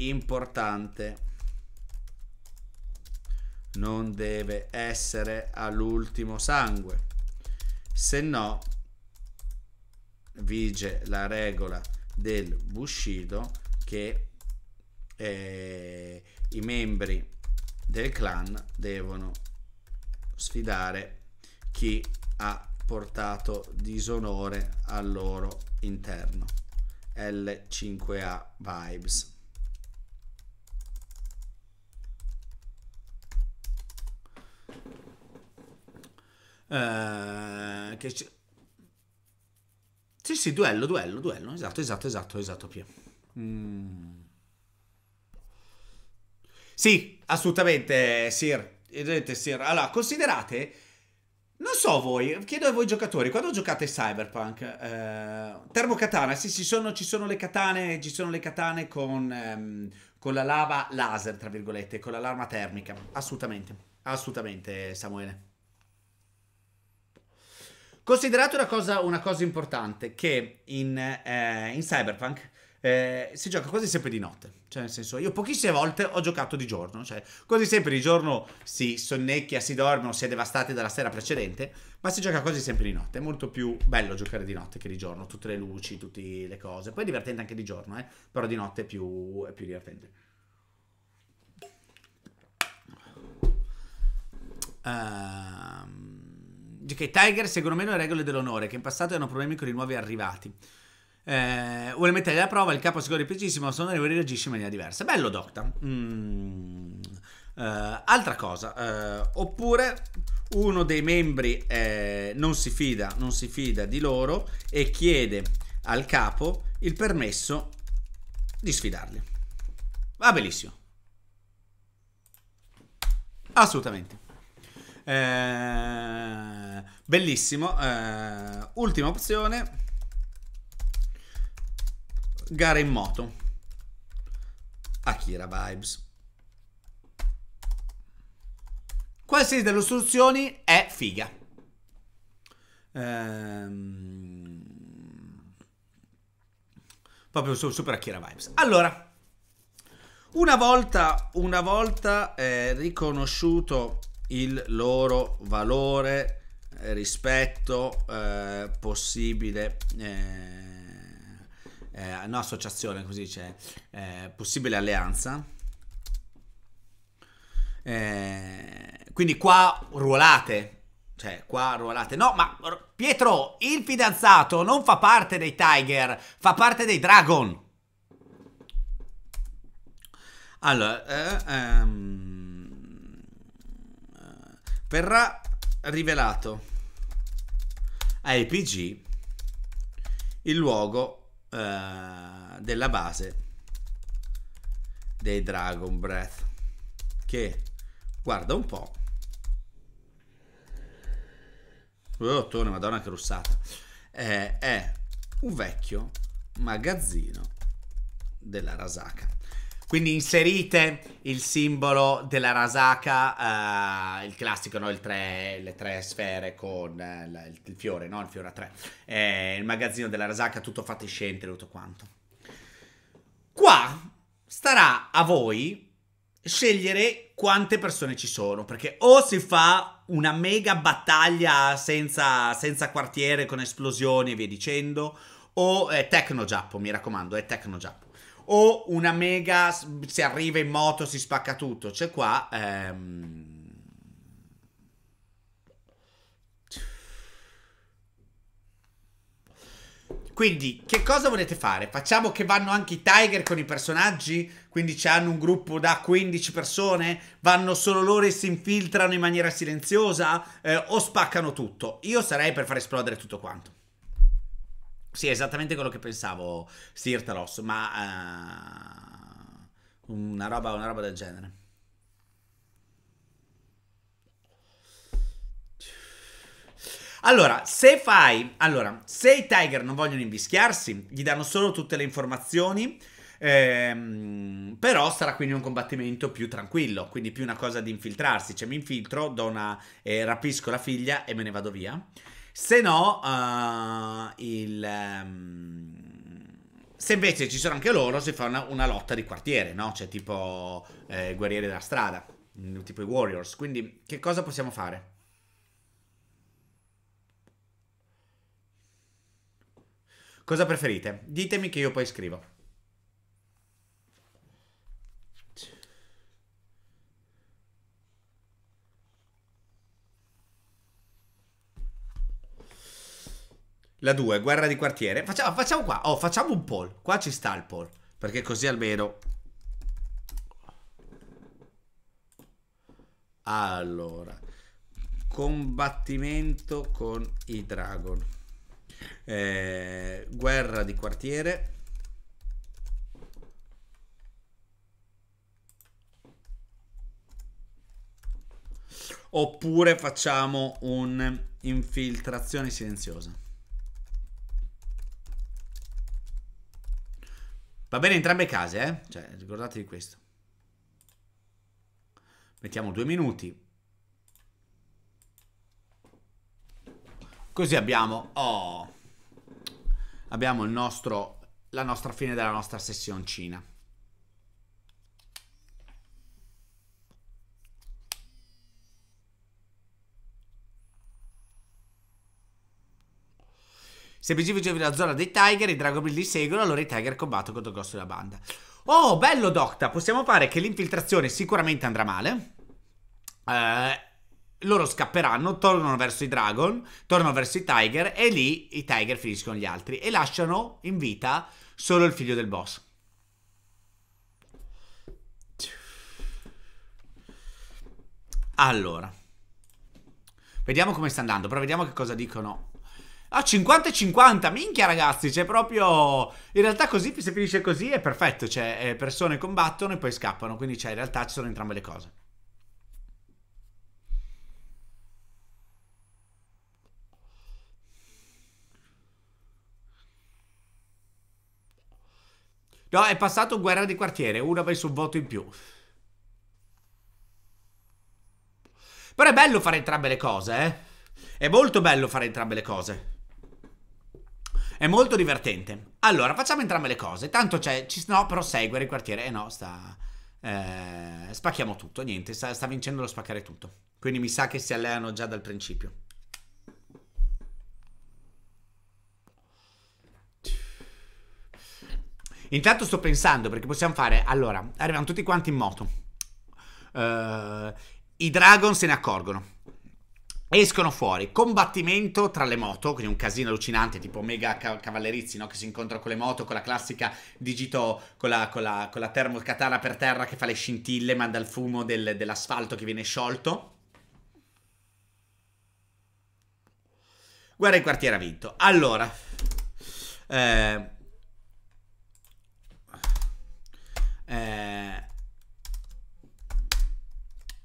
importante non deve essere all'ultimo sangue se no vige la regola del Bushido che eh, i membri del clan devono sfidare chi ha portato disonore al loro interno L5A Vibes Eh, che c- sì, sì, duello, duello, duello. Esatto, esatto, esatto, esatto, Pia. Mm. Sì, assolutamente, Sir. Sir. Allora, considerate... Non so voi, chiedo a voi giocatori, quando giocate Cyberpunk, eh, termocatana, sì, ci sono, ci sono, le katane, ci sono le katane con, ehm, con la lava laser, tra virgolette, con la larma termica, assolutamente, assolutamente Samuele. Considerate una cosa, una cosa importante, che in, eh, in Cyberpunk eh, si gioca quasi sempre di notte. Cioè, nel senso, io pochissime volte ho giocato di giorno. Cioè, quasi sempre di giorno si sonnecchia, si dorme o si è devastati dalla sera precedente. Ma si gioca quasi sempre di notte. È molto più bello giocare di notte che di giorno. Tutte le luci, tutte le cose. Poi è divertente anche di giorno, eh? però di notte è più, è più divertente. Ehm. Um che Tiger seguono meno le regole dell'onore, che in passato erano problemi con i nuovi arrivati. Eh, vuole mettere alla prova il capo sicuro precissimo, se non arriva reagisce in maniera diversa. Bello Docta. Mm. Eh, altra cosa, eh, oppure uno dei membri eh, non si, fida, non si fida di loro e chiede al capo il permesso di sfidarli. Va benissimo. Assolutamente. Eh, bellissimo. Eh, ultima opzione. Gara in moto. Akira Vibes. Qualsiasi delle istruzioni è figa. Ehm... Proprio su Super Akira Vibes. Allora, una volta, una volta eh, riconosciuto il loro valore eh, rispetto eh, possibile eh, eh no associazione così c'è eh, possibile alleanza quindi qua ruolate cioè qua ruolate no ma Pietro il fidanzato non fa parte dei Tiger fa parte dei Dragon allora ehm verrà rivelato a EPG il luogo eh, della base dei Dragon Breath che guarda un po' oh madonna che russata eh, è un vecchio magazzino della Rasaka quindi inserite il simbolo della Rasaka, uh, il classico, no? il tre, le tre sfere con uh, il, il, fiore, no? il fiore a tre. Eh, il magazzino della Rasaka, tutto fatiscente, tutto quanto. Qua starà a voi scegliere quante persone ci sono, perché o si fa una mega battaglia senza, senza quartiere, con esplosioni e via dicendo, o è Tecno Giappo, mi raccomando, è Tecno Giappo o una mega se arriva in moto si spacca tutto. C'è qua ehm... Quindi, che cosa volete fare? Facciamo che vanno anche i Tiger con i personaggi? Quindi hanno un gruppo da 15 persone? Vanno solo loro e si infiltrano in maniera silenziosa? Eh, o spaccano tutto? Io sarei per far esplodere tutto quanto. Sì, è esattamente quello che pensavo, Sirtalos, ma uh, una, roba, una roba del genere. Allora, se fai, allora, se i Tiger non vogliono invischiarsi, gli danno solo tutte le informazioni, ehm, però sarà quindi un combattimento più tranquillo, quindi più una cosa di infiltrarsi, cioè mi infiltro, do una, eh, rapisco la figlia e me ne vado via. Se no, uh, il... Um, se invece ci sono anche loro, si fa una, una lotta di quartiere, no? Cioè tipo eh, guerrieri della strada, mm, tipo i Warriors. Quindi che cosa possiamo fare? Cosa preferite? Ditemi che io poi scrivo. La 2, guerra di quartiere. Facciamo, facciamo qua. Oh, facciamo un poll. Qua ci sta il poll. Perché così almeno... Allora, combattimento con i dragon. Eh, guerra di quartiere. Oppure facciamo un'infiltrazione silenziosa. Va bene entrambe le case, eh? Cioè, ricordatevi questo. Mettiamo due minuti. Così abbiamo... Oh! Abbiamo il nostro, la nostra fine della nostra sessioncina. Se BGV giovi nella zona dei Tiger, i Dragon Ball li seguono, allora i Tiger combattono contro il costo della banda. Oh, bello Docta, possiamo fare che l'infiltrazione sicuramente andrà male. Eh, loro scapperanno, tornano verso i Dragon, tornano verso i Tiger e lì i Tiger finiscono gli altri e lasciano in vita solo il figlio del boss. Allora, vediamo come sta andando, però vediamo che cosa dicono Ah, 50 e 50, minchia ragazzi, c'è proprio... In realtà così, se finisce così è perfetto, cioè eh, persone combattono e poi scappano, quindi cioè, in realtà ci sono entrambe le cose. No, è passato guerra di quartiere, una vai su voto in più. Però è bello fare entrambe le cose, eh. È molto bello fare entrambe le cose. È molto divertente. Allora, facciamo entrambe le cose. Tanto c'è... Ci, no, però segue il quartiere. Eh no, sta... Eh, spacchiamo tutto. Niente, sta, sta vincendo lo spaccare tutto. Quindi mi sa che si alleano già dal principio. Intanto sto pensando perché possiamo fare. Allora, arriviamo tutti quanti in moto. Uh, I dragon se ne accorgono. Escono fuori, combattimento tra le moto, quindi un casino allucinante, tipo mega cavallerizzi, no? Che si incontra con le moto, con la classica digito, con la, con la, con la termocatana per terra che fa le scintille, manda il fumo del, dell'asfalto che viene sciolto. Guerra in quartiere ha vinto. Allora, eh, eh,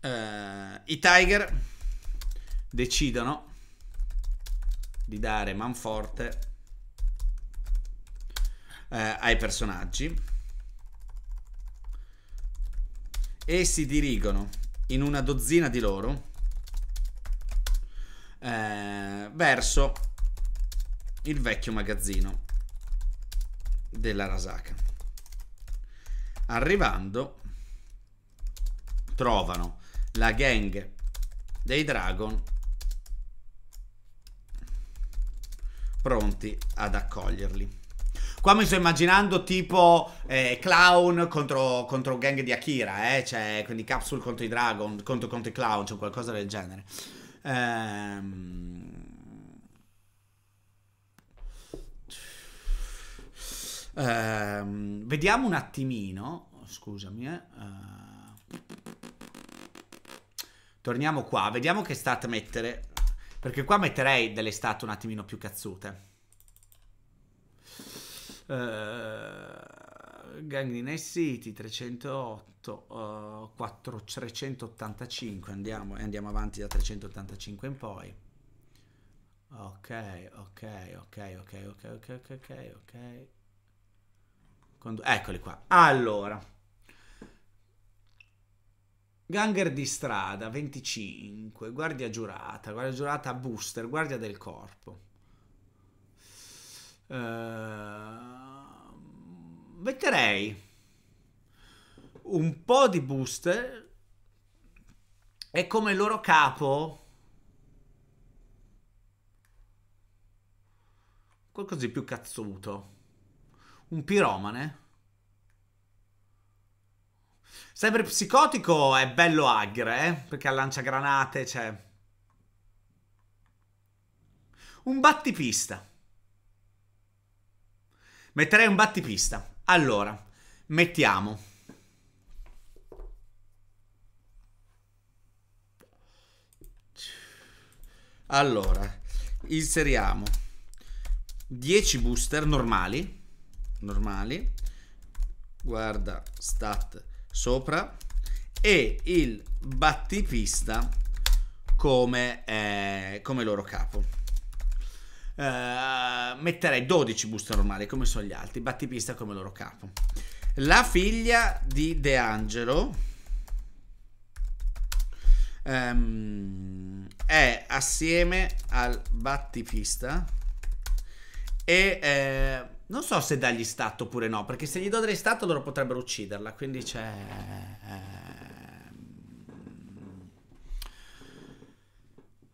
eh, i Tiger decidono di dare manforte eh, ai personaggi e si dirigono in una dozzina di loro eh, verso il vecchio magazzino della Rasaka. Arrivando trovano la gang dei Dragon pronti ad accoglierli. Qua mi sto immaginando tipo eh, clown contro, contro gang di Akira, eh? cioè, quindi capsule contro i dragon, contro, contro i clown, cioè qualcosa del genere. Ehm... Ehm... vediamo un attimino, scusami, eh. eh torniamo qua, vediamo che stat mettere perché qua metterei delle statue un attimino più cazzute. Uh, eh, Gangrene City 308 uh, 4, 385 andiamo, eh, andiamo avanti da 385 in poi ok ok ok ok ok ok ok ok eccoli qua allora Ganger di strada 25, guardia giurata, guardia giurata booster, guardia del corpo. Uh, metterei un po' di booster e come loro capo qualcosa di più cazzuto. Un piromane. Sempre psicotico è bello agre, eh? Perché ha lanciagranate, cioè... Un battipista. Metterei un battipista. Allora, mettiamo... Allora, inseriamo 10 booster normali, normali, guarda stat sopra e il battipista come, eh, come loro capo. Eh, metterei 12 buste normali come sono gli altri, battipista come loro capo. La figlia di De Angelo ehm, è assieme al battipista e eh, non so se dagli stat oppure no, perché se gli do del stat loro potrebbero ucciderla, quindi c'è...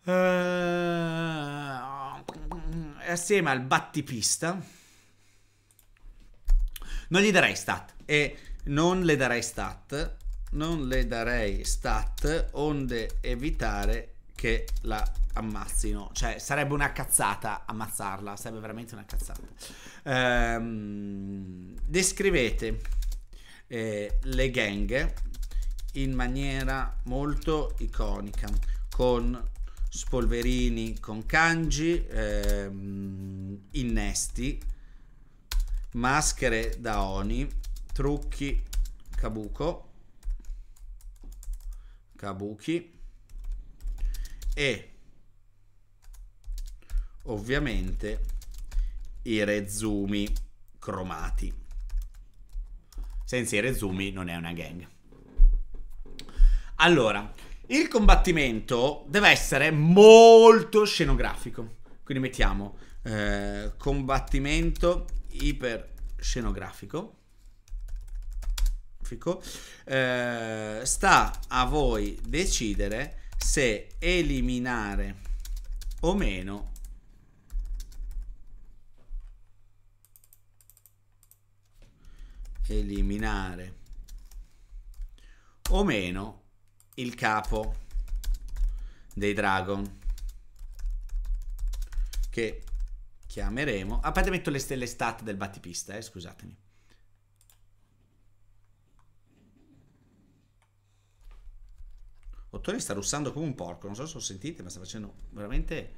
E ehm, eh, assieme al battipista non gli darei stat e non le darei stat non le darei stat onde evitare che la ammazzino. Cioè, sarebbe una cazzata ammazzarla. Sarebbe veramente una cazzata. Ehm, descrivete eh, le gang in maniera molto iconica con spolverini con kanji, ehm, innesti, maschere da oni, trucchi kabuko, kabuki e ovviamente i rezumi cromati. Senza i rezumi non è una gang. Allora, il combattimento deve essere molto scenografico. Quindi mettiamo eh, combattimento iper scenografico. Eh, sta a voi decidere se eliminare o meno eliminare o meno il capo dei dragon che chiameremo a parte metto le stelle stat del battipista eh, scusatemi Ottoni sta russando come un porco, non so se lo sentite, ma sta facendo veramente...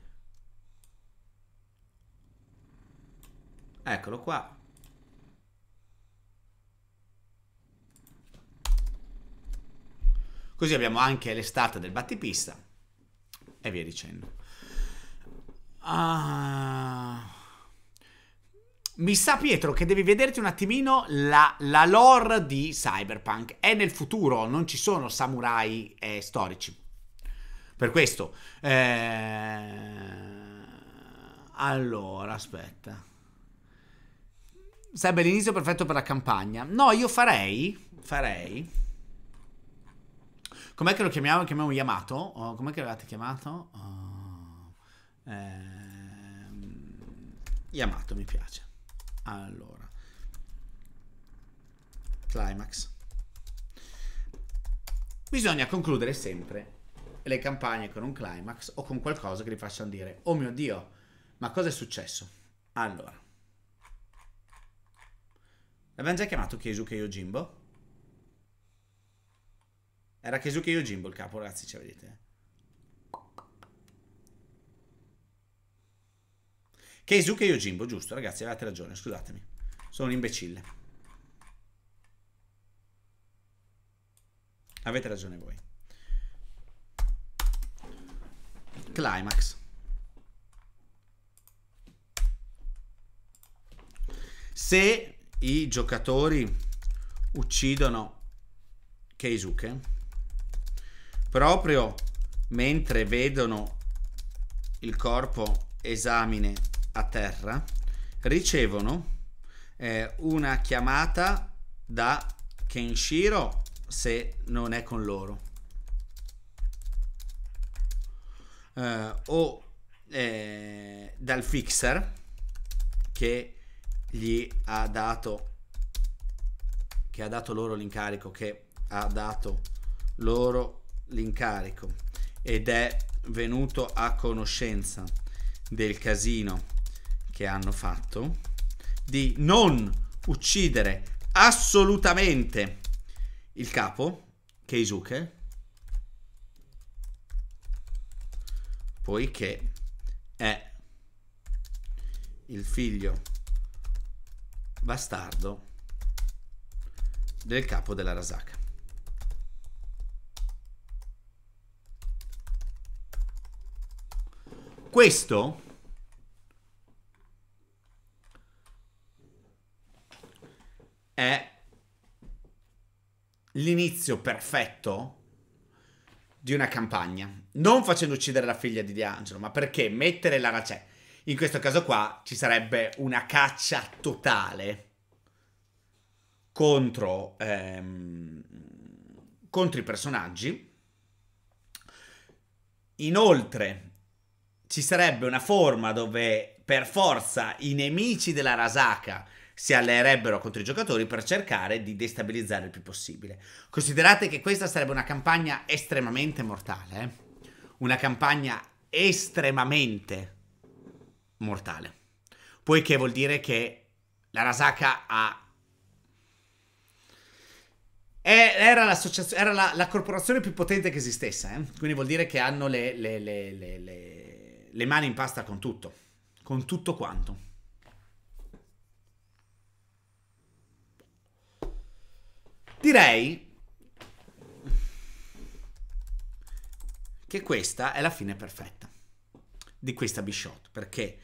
Eccolo qua. Così abbiamo anche le stat del battipista e via dicendo. Ah... Mi sa Pietro che devi vederti un attimino la, la lore di Cyberpunk. È nel futuro, non ci sono samurai eh, storici. Per questo. Eh... Allora, aspetta. Sarebbe l'inizio perfetto per la campagna. No, io farei... Farei... Com'è che lo chiamiamo? Chiamiamo Yamato? Oh, com'è che l'avete chiamato? Oh, ehm, Yamato mi piace. Allora, climax. Bisogna concludere sempre le campagne con un climax o con qualcosa che li facciano dire, oh mio Dio, ma cosa è successo? Allora, l'abbiamo già chiamato Keisuke Yojimbo? Era Keisuke Yojimbo il capo, ragazzi, ci vedete. Keisuke Yojimbo, giusto, ragazzi, avete ragione, scusatemi. Sono un imbecille. Avete ragione voi. Climax. Se i giocatori uccidono Keisuke, proprio mentre vedono il corpo esamine a terra ricevono eh, una chiamata da Kenshiro se non è con loro. Eh, o eh, dal fixer che gli ha dato che ha dato loro l'incarico che ha dato loro l'incarico ed è venuto a conoscenza del casino che hanno fatto di non uccidere assolutamente il capo, Keisuke, poiché è il figlio bastardo del capo della Rasaka. Questo è l'inizio perfetto di una campagna. Non facendo uccidere la figlia di D'Angelo, ma perché mettere la Racè. Cioè, in questo caso qua ci sarebbe una caccia totale contro, ehm, contro i personaggi. Inoltre ci sarebbe una forma dove per forza i nemici della Rasaka si alleerebbero contro i giocatori per cercare di destabilizzare il più possibile. Considerate che questa sarebbe una campagna estremamente mortale, eh? una campagna estremamente mortale, poiché vuol dire che la Rasaka ha era, era la, la, corporazione più potente che esistesse, eh? quindi vuol dire che hanno le, le, le, le mani in pasta con tutto, con tutto quanto. Direi che questa è la fine perfetta di questa B-Shot, perché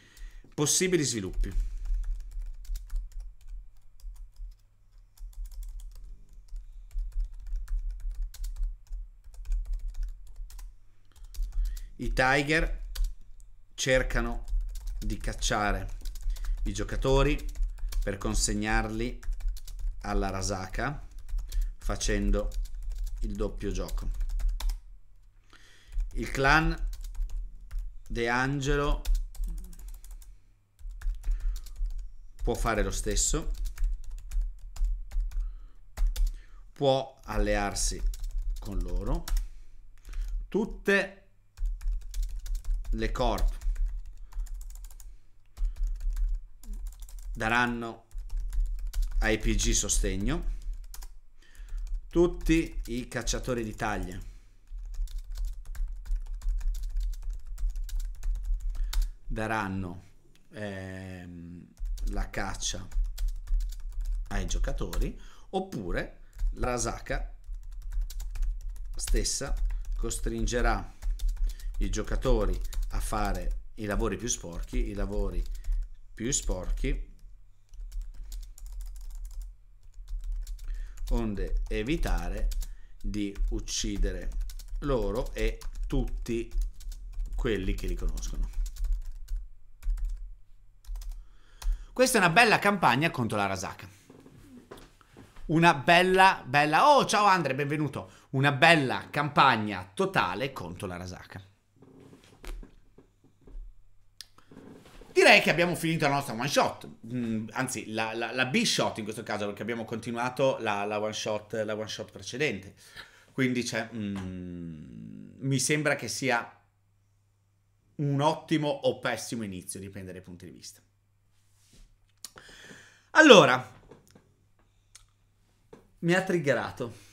possibili sviluppi. I Tiger cercano di cacciare i giocatori per consegnarli alla Rasaka facendo il doppio gioco. Il clan De Angelo può fare lo stesso, può allearsi con loro. Tutte le corp daranno ai PG sostegno tutti i cacciatori d'Italia. Daranno ehm, la caccia ai giocatori oppure la Rasaka stessa costringerà i giocatori a fare i lavori più sporchi, i lavori più sporchi onde evitare di uccidere loro e tutti quelli che li conoscono. Questa è una bella campagna contro la Rasaka. Una bella, bella... Oh, ciao Andre, benvenuto! Una bella campagna totale contro la Rasaka. direi che abbiamo finito la nostra one shot, mm, anzi la, la, la, B shot in questo caso perché abbiamo continuato la, la one, shot, one, shot, precedente. Quindi cioè, mm, mi sembra che sia un ottimo o pessimo inizio, dipende dai punti di vista. Allora, mi ha triggerato.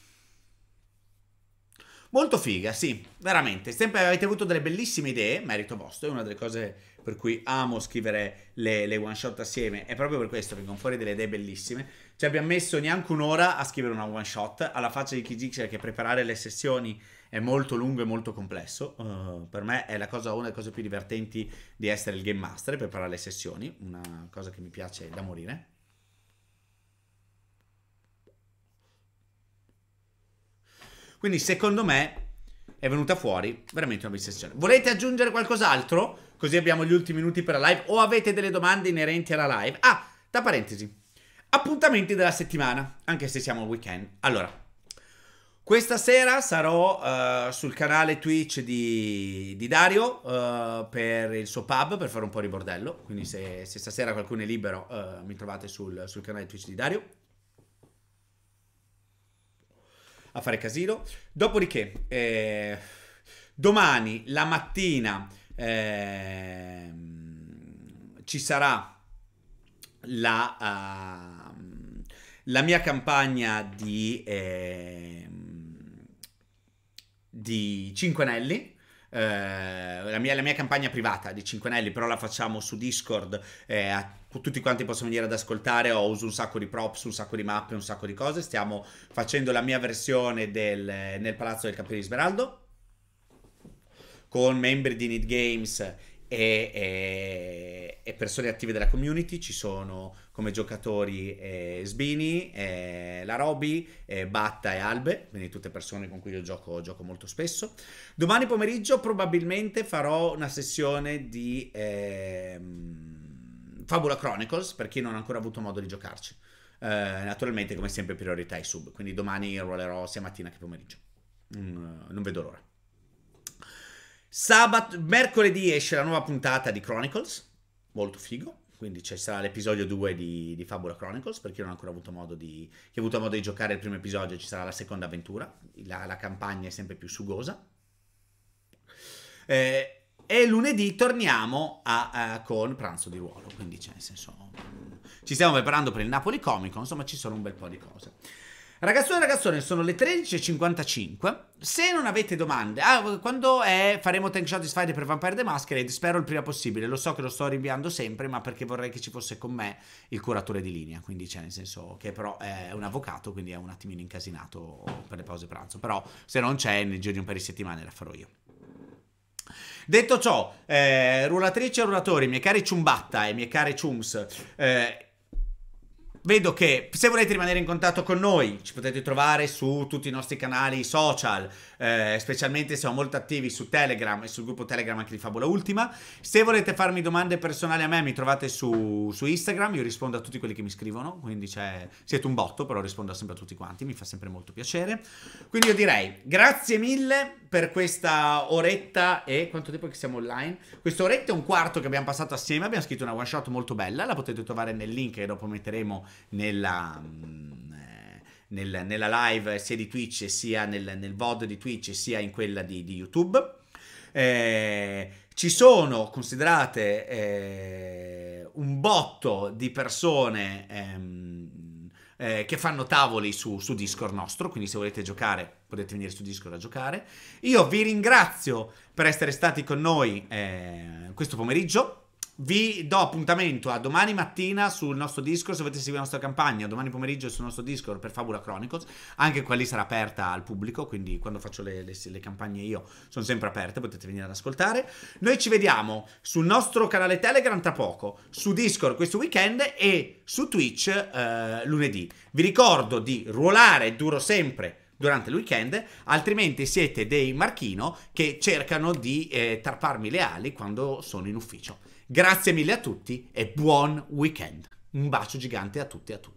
Molto figa, sì, veramente. Sempre avete avuto delle bellissime idee, merito vostro, è una delle cose per cui amo scrivere le, le one shot assieme. È proprio per questo che vengono fuori delle idee bellissime. Ci abbiamo messo neanche un'ora a scrivere una one shot, alla faccia di chi dice che preparare le sessioni è molto lungo e molto complesso. Uh, per me è cosa, una delle cose più divertenti di essere il game master, preparare le sessioni, una cosa che mi piace da morire. Quindi secondo me è venuta fuori veramente una bella sessione. Volete aggiungere qualcos'altro? così abbiamo gli ultimi minuti per la live o avete delle domande inerenti alla live. Ah, da parentesi, appuntamenti della settimana, anche se siamo al weekend. Allora, questa sera sarò uh, sul canale Twitch di, di Dario uh, per il suo pub, per fare un po' di bordello. Quindi se, se stasera qualcuno è libero uh, mi trovate sul, sul, canale Twitch di Dario. A fare casino. Dopodiché, eh, domani la mattina eh, ci sarà la, uh, la, mia campagna di, ehm, eh, di Cinquanelli. la, mia, la, mia, campagna privata di Cinquanelli, però la facciamo su Discord, eh, a, tutti quanti possono venire ad ascoltare, ho uso un sacco di props, un sacco di mappe, un sacco di cose, stiamo facendo la mia versione del, nel Palazzo del Campione di Smeraldo, con membri di Need Games e, e, e, persone attive della community ci sono come giocatori eh, Sbini, eh, la Roby, eh, Batta e Albe, quindi tutte persone con cui io gioco, gioco, molto spesso. Domani pomeriggio probabilmente farò una sessione di ehm, Fabula Chronicles per chi non ha ancora avuto modo di giocarci. Eh, naturalmente come sempre priorità i sub, quindi domani rollerò sia mattina che pomeriggio. Mm, non vedo l'ora. Sabato, mercoledì esce la nuova puntata di Chronicles, molto figo. Quindi ci sarà l'episodio 2 di, di Fabula Chronicles, per chi non ha ancora avuto modo di, chi ha avuto modo di giocare il primo episodio, ci sarà la seconda avventura, la, la campagna è sempre più sugosa. Eh, e lunedì torniamo a, a, con Pranzo di Ruolo, quindi c'è nel senso... Ci stiamo preparando per il Napoli Comic insomma ci sono un bel po' di cose. Ragazzone, ragazzone, sono le 13.55. Se non avete domande, ah, quando è, faremo Tank Satisfied per Vampire the Masquerade, spero il prima possibile. Lo so che lo sto rinviando sempre, ma perché vorrei che ci fosse con me il curatore di linea. Quindi, cioè, nel senso che però è un avvocato, quindi è un attimino incasinato per le pause pranzo. Però, se non c'è, nel giro di un paio di settimane la farò io. Detto ciò, eh, rulatrici e rulatori, miei cari ciumbatta e miei cari ciums, eh, vedo che se volete rimanere in contatto con noi ci potete trovare su tutti i nostri canali social, eh, specialmente siamo molto attivi su Telegram e sul gruppo Telegram anche di Fabula Ultima. Se volete farmi domande personali a me mi trovate su, su Instagram, io rispondo a tutti quelli che mi scrivono, quindi siete un botto, però rispondo sempre a tutti quanti, mi fa sempre molto piacere. Quindi io direi grazie mille per questa oretta e quanto tempo che siamo online? Questa oretta e un quarto che abbiamo passato assieme, abbiamo scritto una one shot molto bella, la potete trovare nel link che dopo metteremo nella... Mm, eh, nel, nella live sia di Twitch sia nel, nel VOD di Twitch sia in quella di, di YouTube. Eh, ci sono, considerate, eh, un botto di persone ehm, eh, che fanno tavoli su, su, Discord nostro, quindi se volete giocare potete venire su Discord a giocare. Io vi ringrazio per essere stati con noi eh, questo pomeriggio. Vi do appuntamento a domani mattina sul nostro Discord, se volete seguire la nostra campagna, domani pomeriggio sul nostro Discord per Fabula Chronicles, anche qua lì sarà aperta al pubblico, quindi quando faccio le, le, le campagne io sono sempre aperte, potete venire ad ascoltare. Noi ci vediamo sul nostro canale Telegram tra poco, su Discord questo weekend e su Twitch eh, lunedì. Vi ricordo di ruolare duro sempre durante il weekend, altrimenti siete dei marchino che cercano di eh, tarparmi le ali quando sono in ufficio. Grazie mille a tutti e buon weekend. Un bacio gigante a tutti e a tutti.